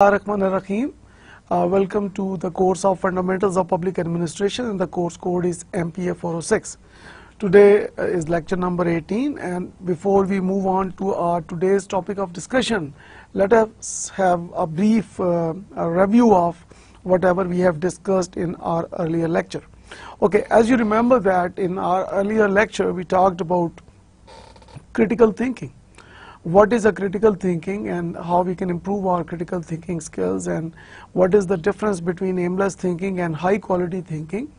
Rahim. Uh, welcome to the course of Fundamentals of Public Administration and the course code is MPA 406. Today uh, is lecture number 18 and before we move on to our today's topic of discussion, let us have a brief uh, a review of whatever we have discussed in our earlier lecture. Okay, as you remember that in our earlier lecture we talked about critical thinking what is a critical thinking and how we can improve our critical thinking skills and what is the difference between aimless thinking and high quality thinking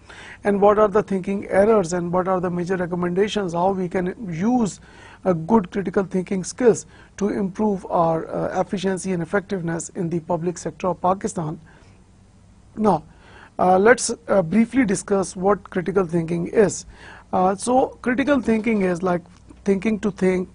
and what are the thinking errors and what are the major recommendations how we can use a good critical thinking skills to improve our uh, efficiency and effectiveness in the public sector of Pakistan. Now, uh, let's uh, briefly discuss what critical thinking is. Uh, so, critical thinking is like thinking to think,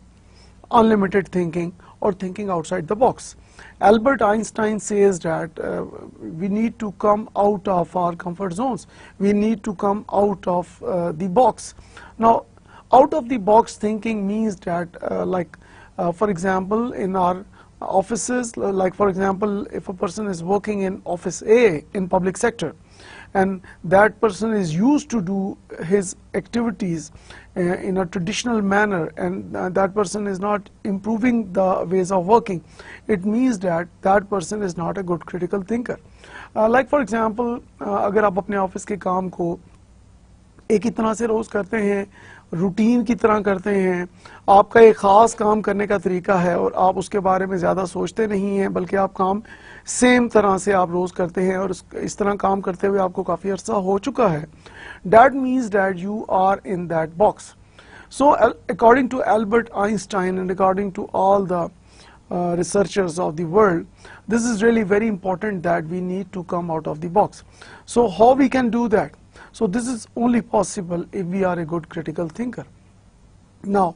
unlimited thinking or thinking outside the box. Albert Einstein says that uh, we need to come out of our comfort zones. We need to come out of uh, the box. Now, out of the box thinking means that uh, like uh, for example, in our offices, like for example, if a person is working in office A in public sector, and that person is used to do his activities uh, in a traditional manner and uh, that person is not improving the ways of working it means that that person is not a good critical thinker uh, like for example uh, agar aap apne office ke kaam ko ek itna se roz karte hain routine की तरह करते हैं आपका एक ख़ास काम करने का तरीका है और आप उसके बारे में ज़्यादा सोचते नहीं हैं बल्कि आप काम Same तरह से आप रोज़ करते हैं और इस तरह काम करते हुए आपको काफ़ी अर्सा हो चुका है That means that you are in that box. So according to Albert Einstein and according to all the uh, researchers of the world, this is really very important that we need to come out of the box. So how we can do that? So this is only possible if we are a good critical thinker. Now,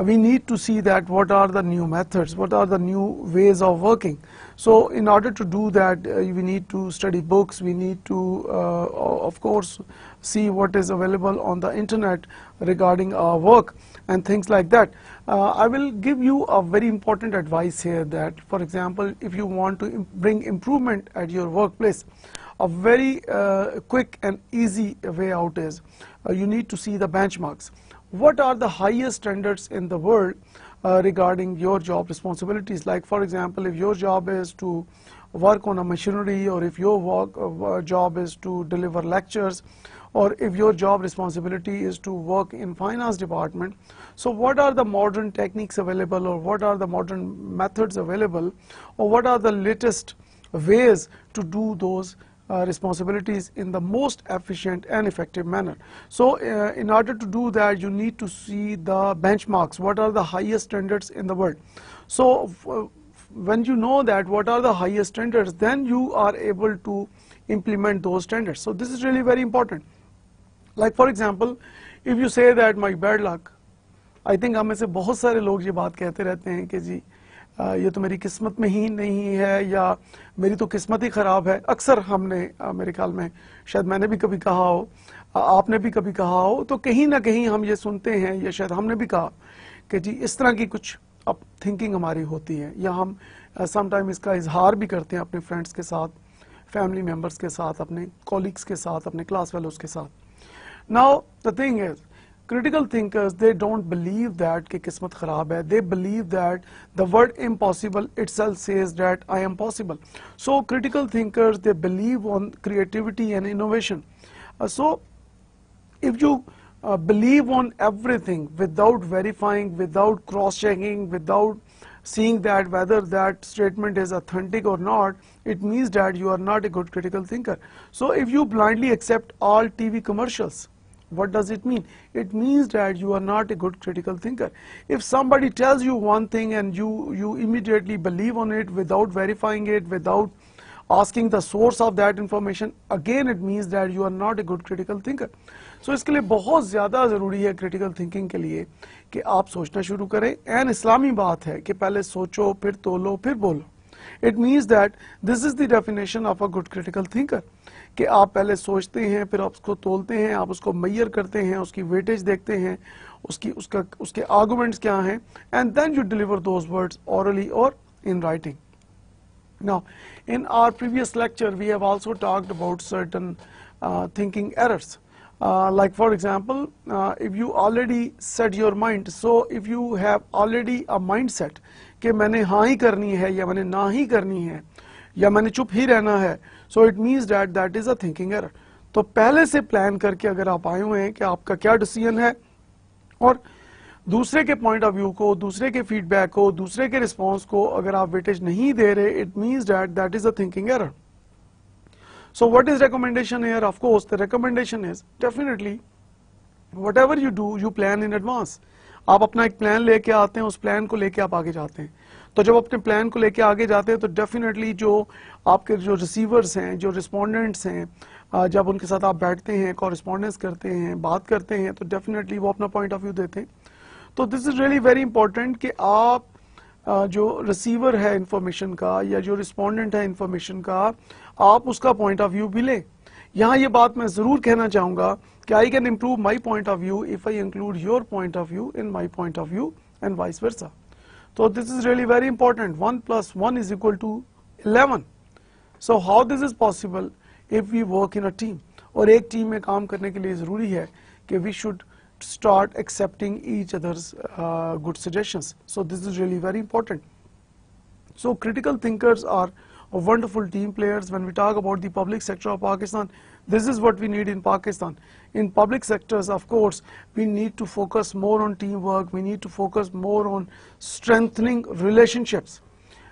uh, we need to see that what are the new methods, what are the new ways of working. So in order to do that, uh, we need to study books, we need to, uh, of course, see what is available on the internet regarding our work and things like that. Uh, I will give you a very important advice here that, for example, if you want to Im bring improvement at your workplace, a very uh, quick and easy way out is uh, you need to see the benchmarks what are the highest standards in the world uh, regarding your job responsibilities like for example if your job is to work on a machinery or if your work, uh, job is to deliver lectures or if your job responsibility is to work in finance department so what are the modern techniques available or what are the modern methods available or what are the latest ways to do those uh, responsibilities in the most efficient and effective manner. So uh, in order to do that you need to see the benchmarks, what are the highest standards in the world. So uh, when you know that what are the highest standards then you are able to implement those standards. So this is really very important. Like for example, if you say that my bad luck, I think हमें से बहुत सारे लोग ये बात कहते रहते हैं कि जी ये तो मेरी किस्मत में ही नहीं है या मेरी तो किस्मत ही ख़राब है अक्सर हमने मेरे ख्याल में शायद मैंने भी कभी कहा हो आपने भी कभी कहा हो तो कहीं ना कहीं हम ये सुनते हैं या शायद हमने भी कहा कि जी इस तरह की कुछ अब थिंकिंग हमारी होती है या हम समटाइम इसका इजहार भी करते हैं अपने फ्रेंड्स के साथ फैमिली मेम्बर्स के साथ अपने कॉलिग्स के साथ अपने क्लास फेलोज के साथ now the thing is critical thinkers they don't believe that ki kismat kharab hai they believe that the word impossible itself says that i am possible so critical thinkers they believe on creativity and innovation uh, so if you uh, believe on everything without verifying without cross checking without seeing that whether that statement is authentic or not, it means that you are not a good critical thinker. So if you blindly accept all TV commercials, What does it mean? It means that you are not a good critical thinker. If somebody tells you one thing and you, you immediately believe on it without verifying it, without asking the source of that information, again it means that you are not a good critical thinker. So iske liye bahut zyada zaruri hai critical thinking ke liye ki aap sochna shuru kare and islami baat hai ki pehle socho phir tolo phir bolo It means that this is the definition of a good critical thinker. कि आप पहले सोचते हैं फिर आप उसको तोलते हैं आप उसको मैयर करते हैं उसकी वेटेज देखते हैं उसकी उसका उसके आर्गूमेंट्स क्या हैं and then you deliver those words orally और in writing now in our previous lecture we have also talked about certain thinking errors like for example if you already set your mind so if you have already a mind set कि मैंने हाँ ही करनी है या मैंने ना ही करनी है या मैंने चुप ही रहना है so it means that that is a thinking error तो पहले से प्लान करके अगर आप आए हुए हैं कि आपका क्या डिसीजन है और दूसरे के पॉइंट ऑफ व्यू को दूसरे के फीडबैक को दूसरे के रिस्पॉन्स को अगर आप वेटेज नहीं दे रहे it means that that is a thinking error so what is recommendation here of course the recommendation is definitely whatever you do you plan in advance आप अपना एक प्लान लेके आते हैं उस प्लान को लेके आप आगे जाते हैं तो जब अपने प्लान को लेके आगे जाते हैं तो डेफिनेटली जो आपके जो रिसीवर्स हैं जो रिस्पोंडेंट्स हैं जब उनके साथ आप बैठते हैं कॉरस्पॉन्डेंस करते हैं बात करते हैं तो डेफिनेटली वो अपना पॉइंट ऑफ व्यू देते हैं तो this is really very important कि आप जो रिसीवर है इन्फॉर्मेशन का या जो रिस्पोंडेंट है इन्फॉर्मेशन का आप उसका पॉइंट ऑफ व्यू भी लें यहाँ ये बात मैं ज़रूर कहना चाहूँगा कि I can improve my point of view if I include your point of view in my point of view and vice versa So, this is really very important 1 plus 1 is equal to 11. So, how this is possible if we work in a team Or a team में काम करने के लिए ज़रूरी है कि we should start accepting each other's uh, good suggestions. So, this is really very important. So, critical thinkers are wonderful team players when we talk about the public sector of Pakistan. This is what we need in Pakistan in public sectors of course we need to focus more on teamwork we need to focus more on strengthening relationships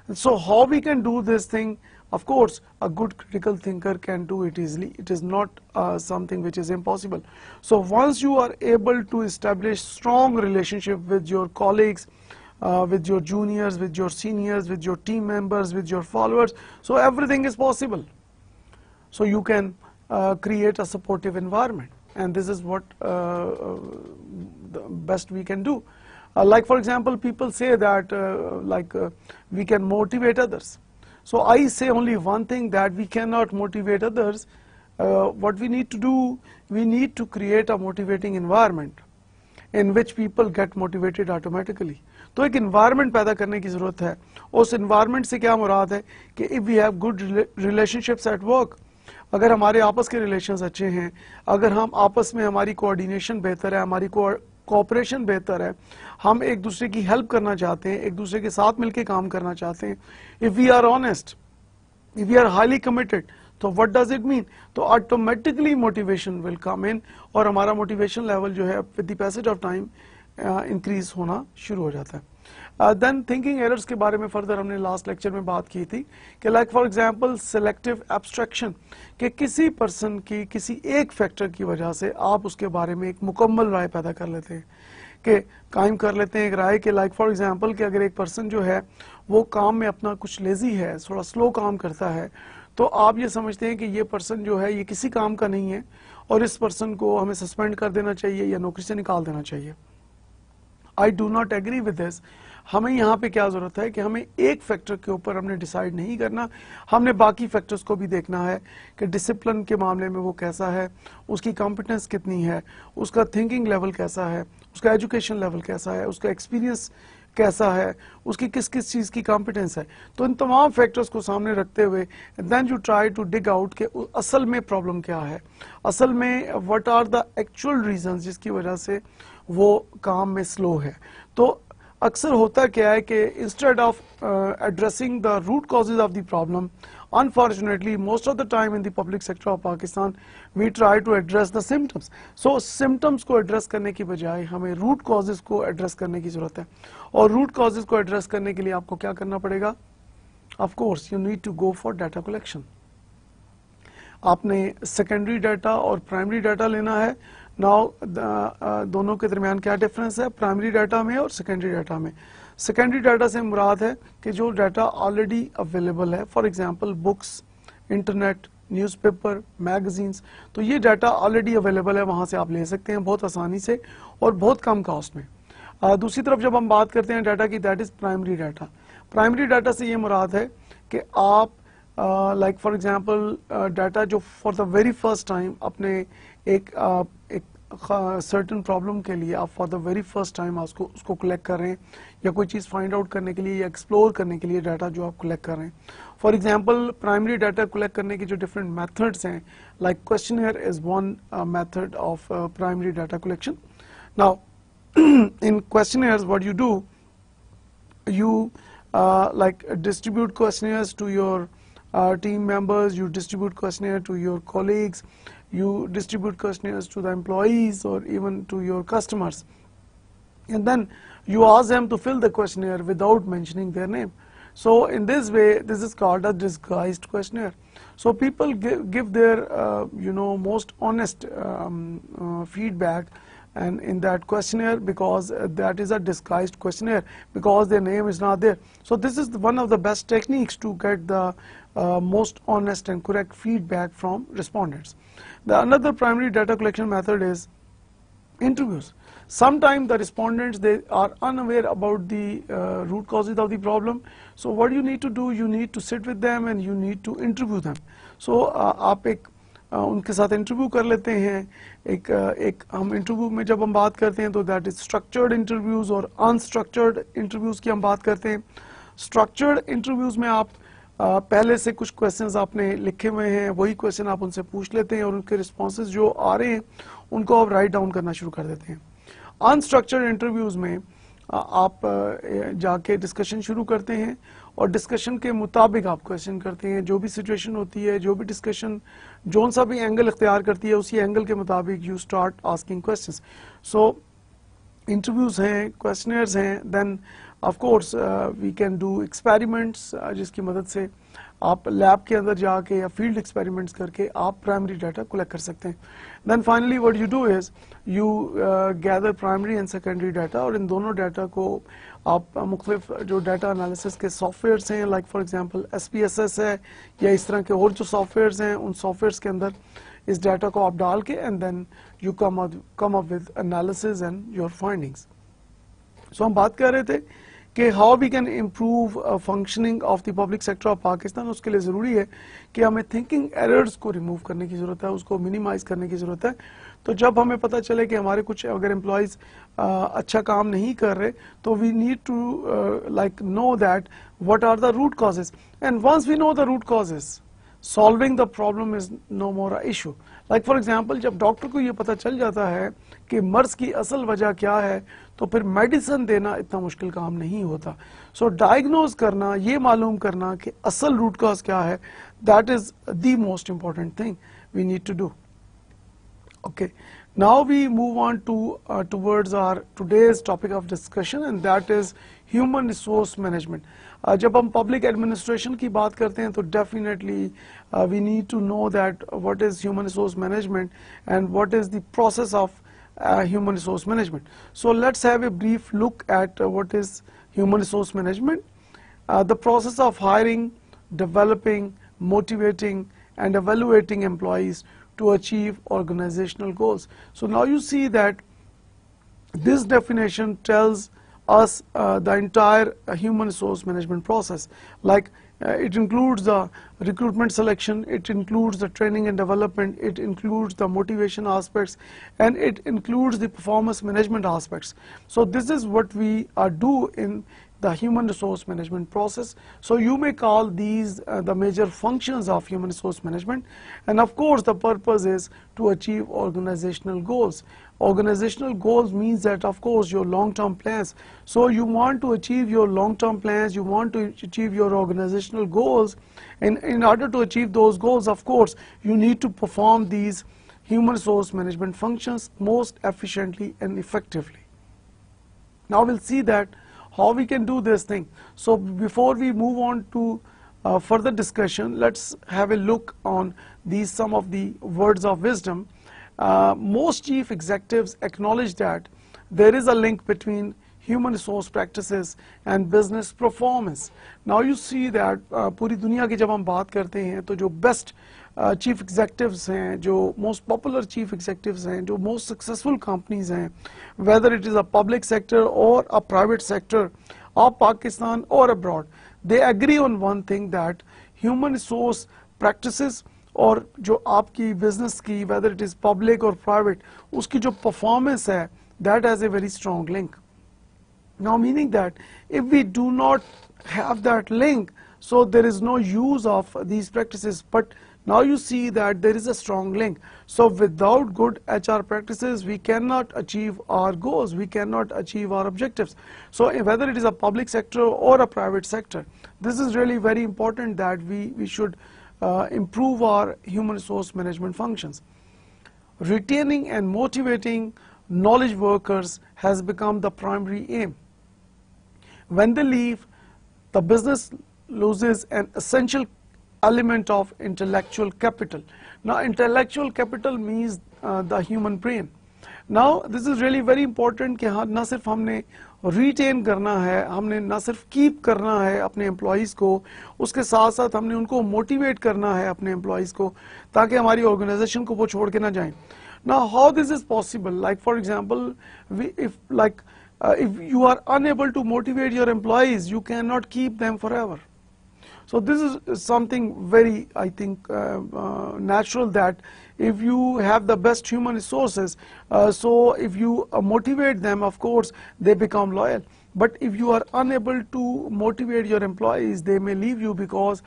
and so how we can do this thing of course a good critical thinker can do it easily it is not uh, something which is impossible so once you are able to establish strong relationship with your colleagues uh, with your juniors with your seniors with your team members with your followers so everything is possible so you can uh, create a supportive environment and this is what uh, uh, the best we can do. Uh, like for example, people say that like we can motivate others. So I say only one thing that we cannot motivate others. what we need to do, we need to create a motivating environment in which people get motivated automatically. So, एक environment पैदा करने की ज़रूरत है उस environment से क्या मुराद है कि इफ़ वी हैव अगर हमारे आपस के रिलेशंस अच्छे हैं अगर हम आपस में हमारी कोऑर्डिनेशन बेहतर है हमारी कोऑपरेशन बेहतर है हम एक दूसरे की हेल्प करना चाहते हैं एक दूसरे के साथ मिलकर काम करना चाहते हैं if we are honest if we are highly committed तो व्हाट डज इट मीन तो automatically motivation will come in और हमारा मोटिवेशन लेवल जो है with the passage of time increase होना शुरू हो जाता है देन थिंकिंग एरर्स के बारे में फर्दर हमने लास्ट लेक्चर में बात की थी कि like for example selective abstraction कि किसी पर्सन की किसी एक फैक्टर की वजह से आप उसके बारे में एक मुकम्मल राय पैदा कर लेते हैं कि कायम कर लेते हैं एक राय के लाइक फॉर एग्जांपल कि अगर एक पर्सन जो है वो काम में अपना कुछ लेजी है थोड़ा स्लो काम करता है तो आप ये समझते हैं कि ये पर्सन जो है ये किसी काम का नहीं है और इस पर्सन को हमें सस्पेंड कर देना चाहिए या नौकरी से निकाल देना चाहिए I do not agree with this हमें यहाँ पे क्या ज़रूरत है कि हमें एक फैक्टर के ऊपर हमने डिसाइड नहीं करना हमने बाकी फैक्टर्स को भी देखना है कि डिसिप्लिन के मामले में वो कैसा है उसकी कॉम्पिटेंस कितनी है उसका थिंकिंग लेवल कैसा है उसका एजुकेशन लेवल कैसा है उसका एक्सपीरियंस कैसा है उसकी किस किस चीज़ की कॉम्पिटेंस है तो इन तमाम फैक्टर्स को सामने रखते हुए then you try to dig out के असल में प्रॉब्लम क्या है असल में what are the actual reason जिसकी वजह से वो काम में स्लो है तो अक्सर होता क्या है कि instead of addressing the root causes of the problem unfortunately most of the time in the public sector of Pakistan we try to address the symptoms so symptoms को एड्रेस करने की बजाय हमें रूट कॉजेज को एड्रेस करने की जरूरत है और रूट कॉजेज को एड्रेस करने के लिए आपको क्या करना पड़ेगा of course you need to go for data collection आपने सेकेंडरी डाटा और प्राइमरी डाटा लेना है नाउ uh, दोनों के दरमियान क्या डिफरेंस है प्राइमरी डाटा में और सेकेंडरी डाटा में सेकेंडरी डाटा से मुराद है कि जो डाटा ऑलरेडी अवेलेबल है for example books internet newspaper magazines तो ये डाटा ऑलरेडी अवेलेबल है वहाँ से आप ले सकते हैं बहुत आसानी से और बहुत कम कास्ट में आ, uh, दूसरी तरफ जब हम बात करते हैं डाटा की that is primary data primary data से ये मुराद है कि आप लाइक फॉर एग्जांपल डाटा जो for the very first time अपने एक uh, सर्टन प्रॉब्लम के लिए आप for the very first time उसको उसको कलेक्ट कर रहे हैं या कोई चीज़ फाइंड आउट करने के लिए या एक्सप्लोर करने के लिए डाटा जो आप कलेक्ट कर रहे हैं for example primary data collect करने के जो डिफरेंट मैथड्स हैं like questionnaire is one method of primary data collection now in questionnaire you you do you like distribute question to your team team you distribute question to your colleagues you distribute questionnaires to the employees or even to your customers and then you ask them to fill the questionnaire without mentioning their name so in this way this is called a disguised questionnaire so people give, give their uh, you know most honest um, uh, feedback and in that questionnaire because that is a disguised questionnaire because their name is not there so this is one of the best techniques to get the uh, most honest and correct feedback from respondents The another primary data collection method is interviews. Sometimes the respondents they are unaware about the uh, root causes of the problem. So what you need to do, you need to sit with them and you need to interview them. So uh, आप एक uh, उनके साथ interview कर लेते हैं एक uh, एक हम इंटरव्यू में जब हम बात करते हैं तो दैट इज स्ट्रक्चर्ड इंटरव्यूज और अनस्ट्रक्चर्ड इंटरव्यूज की हम बात करते हैं स्ट्रक्चर्ड इंटरव्यूज में आप uh, आ, पहले से कुछ क्वेश्चंस आपने लिखे हुए हैं वही क्वेश्चन आप उनसे पूछ लेते हैं और उनके रिस्पॉन्स जो आ रहे हैं उनको आप राइट डाउन करना शुरू कर देते हैं अनस्ट्रक्चर्ड इंटरव्यूज में आप जाके डिस्कशन शुरू करते हैं और डिस्कशन के मुताबिक आप क्वेश्चन करते हैं जो भी सिचुएशन होती है जो भी डिस्कशन जौन सा भी एंगल इख्तियार करती है उसी एंगल के मुताबिक you start asking question so interviews हैं क्वेश्चनर्स हैं then of course we can do experiments जिसकी मदद से आप लैब के अंदर जाके या फील्ड एक्सपेरिमेंट्स करके आप प्राइमरी डाटा कलेक्ट कर सकते हैं then finally what you do is you gather primary and secondary data और इन दोनों डाटा को आप uh, मुख्तफ uh, जो डाटा एनालिसिस के सॉफ्टवेयर हैं like for example S P S S है या इस तरह के और जो सॉफ्टवेयर हैं उन सॉफ्टवेयर के अंदर इस डाटा को आप डाल के and then you come come up with analysis and your findings so हम बात कर रहे थे कि how we can improve functioning of the public sector of Pakistan उसके लिए ज़रूरी है कि हमें थिंकिंग एरर्स को रिमूव करने की ज़रूरत है उसको मिनिमाइज करने की ज़रूरत है तो जब हमें पता चले कि हमारे कुछ अगर एम्प्लॉयज़ uh, अच्छा काम नहीं कर रहे तो we need to like know that what are the root causes and once we know the root causes solving the problem is no more a issue like for example जब doctor को ये पता चल जाता है कि मर्ज की असल वजह क्या है तो फिर मेडिसिन देना इतना मुश्किल काम नहीं होता सो so, डायग्नोज करना ये मालूम करना कि असल रूट कॉज क्या है that is the most important thing we need to do okay now we move on to towards our today's topic of discussion and that is human resource management Uh, जब हम public administration की बात करते हैं तो definitely we need to know that what is human resource management and what is the process of human resource management. So let's have a brief look at uh, what is human resource management. Uh, the process of hiring, developing, motivating and evaluating employees to achieve organizational goals. So now you see that this definition tells us uh, the entire uh, human resource management process like uh, it includes the recruitment selection, it includes the training and development, it includes the motivation aspects, and it includes the performance management aspects. So this is what we uh, do in the human resource management process. So you may call these uh, the major functions of human resource management. And of course the purpose is to achieve organizational goals. Organizational goals means that of course your long-term plans. So you want to achieve your long-term plans, you want to achieve your organizational goals and in order to achieve those goals of course you need to perform these human resource management functions most efficiently and effectively. Now we'll see that how we can do this thing. So before we move on to uh, further discussion, let's have a look on these some of the words of wisdom uh, most chief executives acknowledge that there is a link between human resource practices and business performance. Now you see that puri duniya ke jab hum baat karte hain, to jo best uh, chief executives hain, jo most popular chief executives hain, jo most successful companies hain, whether it is a public sector or a private sector, or Pakistan or abroad, they agree on one thing that human resource practices or, जो आपकी business की whether it is public और private उसकी जो performance है that has a very now meaning that if we do not have that link so there is no use of these practices but now you see that there is a strong link so without good HR practices we cannot achieve our goals we cannot achieve our objectives so whether it is a public sector or a private sector this is really very important that we should uh, improve our human resource management functions. Retaining and motivating knowledge workers has become the primary aim. When they leave, the business loses an essential element of intellectual capital. Now, intellectual capital means uh, the human brain. Now, this is really very important कि not only सिर्फ retain करना है हमने ना सिर्फ keep करना है अपने एम्प्लॉज को उसके साथ साथ हमने उनको मोटिवेट करना है अपने एम्प्लॉज को ताकि हमारी ऑर्गेनाइजेशन को वो छोड़ के ना जाए ना how this is possible like for example if like if you are unable to motivate your employees you can not keep them forever so this is something very I think natural that if you have the best human resources, uh, so if you uh, motivate them, of course, they become loyal. But if you are unable to motivate your employees, they may leave you because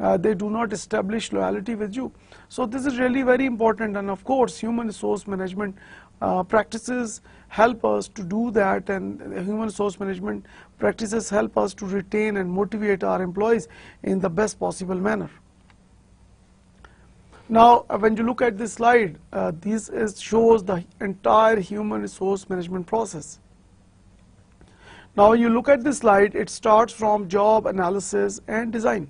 uh, they do not establish loyalty with you. So this is really very important and of course human resource management uh, practices help us to do that and human resource management practices help us to retain and motivate our employees in the best possible manner. Now, when you look at this slide, uh, this is, shows the entire human resource management process. Now, you look at this slide, it starts from job analysis and design.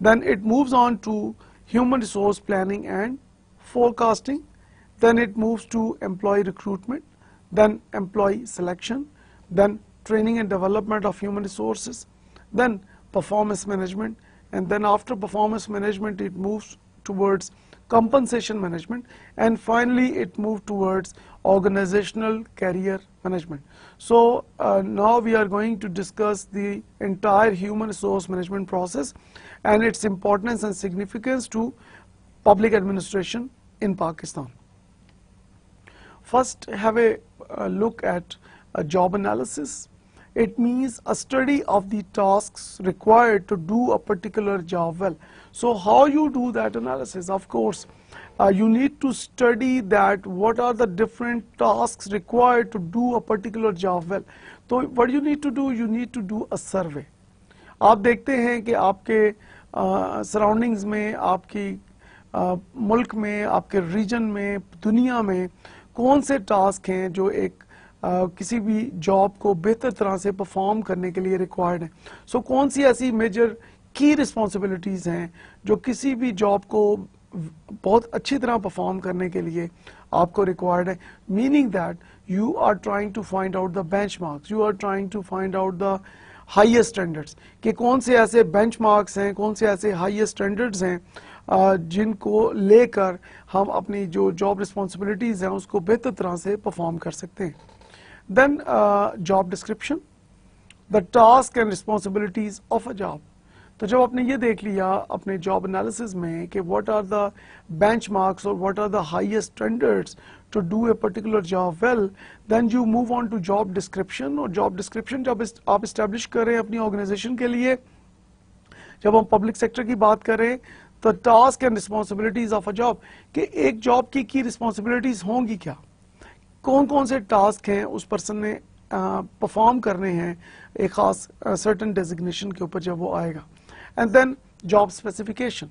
Then it moves on to human resource planning and forecasting. Then it moves to employee recruitment, then employee selection, then training and development of human resources, then performance management, and then after performance management, it moves towards compensation management and finally it moved towards organizational career management. So uh, now we are going to discuss the entire human resource management process and its importance and significance to public administration in Pakistan. First have a, look at a job analysis It means a study of the tasks required to do a particular job well. So how you do that analysis? Of course, uh, you need to study that what are the different tasks required to do a particular job well. So what you need to do? You need to do a survey. aap dekhte hain ki aapke surroundings uh, में आपकी uh, मुल्क में आपके reason mein दुनिया में कौन से task हैं जो एक किसी भी जॉब को बेहतर तरह से परफॉर्म करने के लिए रिक्वायर्ड है सो so, कौन सी ऐसी मेजर की रिस्पॉन्सिबिलिटीज़ हैं जो किसी भी जॉब को बहुत अच्छी तरह परफॉर्म करने के लिए आपको रिक्वायर्ड है meaning that you are trying to find out the benchmarks you are trying to find out the highest standards कि कौन से ऐसे बेंच मार्क्स हैं कौन से ऐसे हाइएस्ट स्टैंडर्ड्स हैं जिनको लेकर हम अपनी जो जॉब रिस्पॉन्सिबिलिटीज़ हैं उसको बेहतर तरह से परफॉर्म कर सकते हैं Then uh, job description, the task and responsibilities of a job. तो जब आपने ये देख लिया अपने जॉब एनालिसिस में कि व्हाट आर द बेंचमार्क्स और what are the highest standards to do a particular job well then you move on to job description और जॉब डिस्क्रिप्शन जब आप इस्टेब्लिश करें अपनी ऑर्गेनाइजेशन के लिए जब हम पब्लिक सेक्टर की बात करें तो task and responsibilities of a job कि एक जॉब की की रिस्पॉन्सिबिलिटीज होंगी क्या कौन कौन से टास्क हैं उस पर्सन ने परफॉर्म करने हैं एक खास सर्टन डेजिग्नेशन के ऊपर जब वो आएगा and then job specification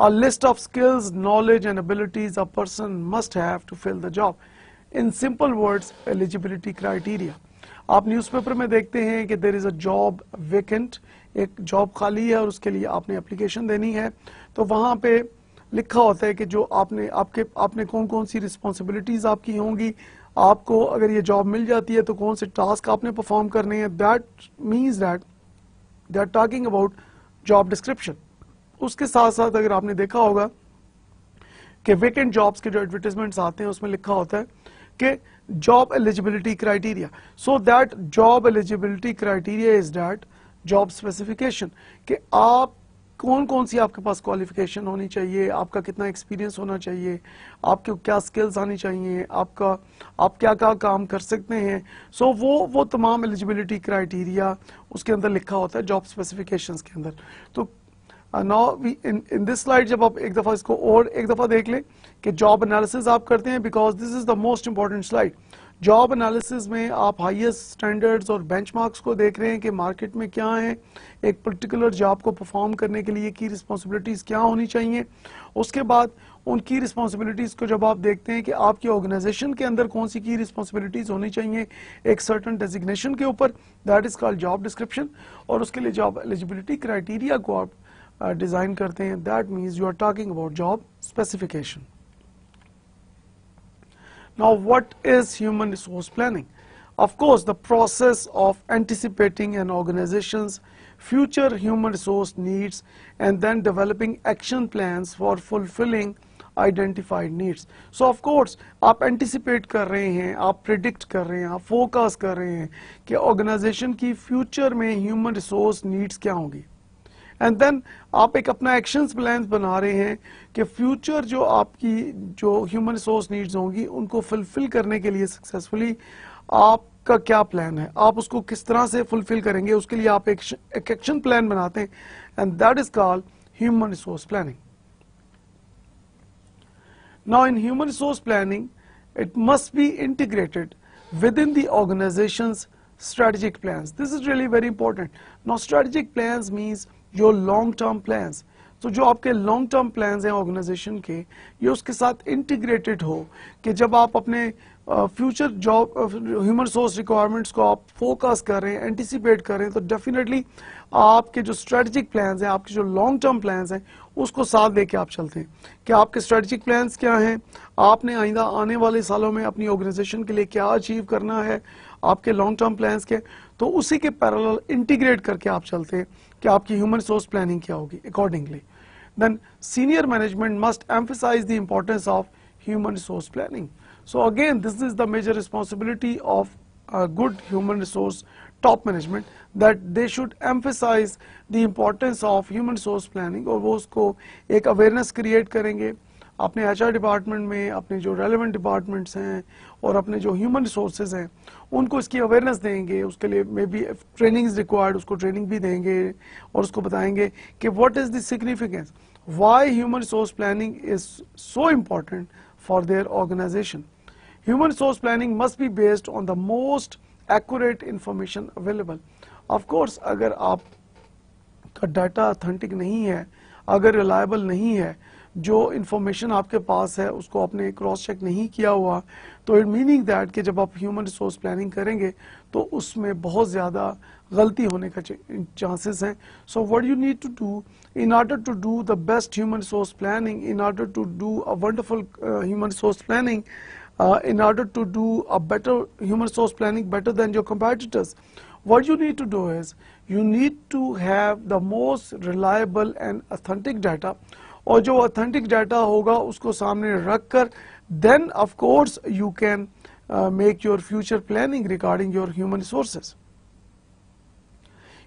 a list of skills knowledge and abilities a person must have to fill the job in simple words eligibility criteria आप न्यूज़पेपर में देखते हैं कि there is a job vacant एक जॉब खाली है और उसके लिए आपने एप्लीकेशन देनी है तो वहाँ पे लिखा होता है कि जो आपने आपके आपने कौन कौन सी रिस्पॉन्सिबिलिटीज आपकी होंगी आपको अगर ये जॉब मिल जाती है तो कौन से टास्क आपने परफॉर्म करने हैं that means that they are talking about job description उसके साथ साथ अगर आपने देखा होगा कि वेकेंट जॉब्स के जो एडवर्टीजमेंट्स आते हैं उसमें लिखा होता है कि job eligibility criteria so that job eligibility criteria is that job specification कि आप कौन कौन सी आपके पास क्वालिफिकेशन होनी चाहिए आपका कितना एक्सपीरियंस होना चाहिए आपके क्या स्किल्स आनी चाहिए आपका आप क्या क्या काम कर सकते हैं सो so, वो वो तमाम एलिजिबिलिटी क्राइटेरिया उसके अंदर लिखा होता है जॉब स्पेसिफिकेशन के अंदर तो now in in this slide जब आप एक दफ़ा इसको और एक दफ़ा देख लें कि जॉब एनालिसिस आप करते हैं because this is the most important slide job analysis में आप हाईएस्ट स्टैंडर्ड्स और बेंचमार्क्स को देख रहे हैं कि मार्केट में क्या है एक पर्टिकुलर जॉब को परफॉर्म करने के लिए की रिस्पॉन्सिबिलिटीज़ क्या होनी चाहिए उसके बाद उनकी रिस्पॉन्सिबिलिटीज़ को जब आप देखते हैं कि आपकी ऑर्गेनाइजेशन के अंदर कौन सी की रिस्पॉन्सिबिलिटीज़ होनी चाहिए एक सर्टन डेजिग्नेशन के ऊपर that is called job description और उसके लिए जॉब एलिजिबिलिटी क्राइटेरिया को आप डिज़ाइन uh, करते हैं that means you are talking about job specification Now what is human resource planning? Of course, the process of anticipating an organization's future human resource needs and then developing action plans for fulfilling identified needs. So, of course, आप anticipate कर रहे हैं आप predict कर रहे हैं आप focus कर रहे हैं कि की में क्या होंगी एंड देन आप एक अपना एक्शन प्लान बना रहे हैं कि फ्यूचर जो आपकी जो ह्यूमन रिसोर्स नीड्स होंगी उनको फुलफिल करने के लिए सक्सेसफुली आपका क्या प्लान है आप उसको किस तरह से फुलफिल करेंगे उसके लिए आप एक एक्शन प्लान बनाते हैं and that is called human resource planning Now in human resource planning, it must be integrated within the organization's strategic plans. This is really very important now strategic plan means your long term plans तो जो आपके long term plans हैं organisation के ये उसके साथ integrated हो कि जब आप अपने future job human resource requirements को आप फोकस कर रहे हैं एंटिसिपेट कर रहे हैं तो डेफिनेटली आपके जो स्ट्रेटजिक प्लान्स हैं आपके जो लॉन्ग टर्म प्लान्स हैं उसको साथ लेके आप चलते हैं कि आपके स्ट्रेटजिक प्लान्स क्या हैं आपने आइंदा आने वाले सालों में अपनी ऑर्गेनाइजेशन के लिए क्या अचीव करना है आपके लॉन्ग टर्म प्लान्स के तो उसी के पैरेलल इंटीग्रेट करके आप चलते हैं कि आपकी ह्यूमन रिसोर्स प्लानिंग क्या होगी accordingly then senior management must emphasise the importance of human resource planning so again this is the major responsibility of good human resource top management that they should emphasise the importance of human resource planning और वो उसको एक awareness create करेंगे अपने H department में अपने जो relevant departments हैं और अपने जो ह्यूमन रिसोर्सेज हैं उनको इसकी अवेयरनेस देंगे उसके लिए मे बी ट्रेनिंग रिक्वायर्ड उसको ट्रेनिंग भी देंगे और उसको बताएंगे कि what is significance significance why human resource planning is so important for their organisation human resource planning must be based on the most accurate information available of course अगर आप का डाटा अथेंटिक नहीं है अगर रिलायबल नहीं है जो इन्फॉर्मेशन आपके पास है उसको आपने क्रॉस चेक नहीं किया हुआ तो इट मीनिंग दैट कि जब आप ह्यूमन रिसोर्स प्लानिंग करेंगे तो उसमें बहुत ज़्यादा गलती होने का चांसेस हैं so what you need to do in order to do the best human resource planning in order to do a wonderful human resource planning in order to do a better human resource planning better than your competitors what you need to do is you need to have the most reliable and authentic data और जो authentic data होगा उसको सामने रख कर then of course you can make your future planning regarding your human resources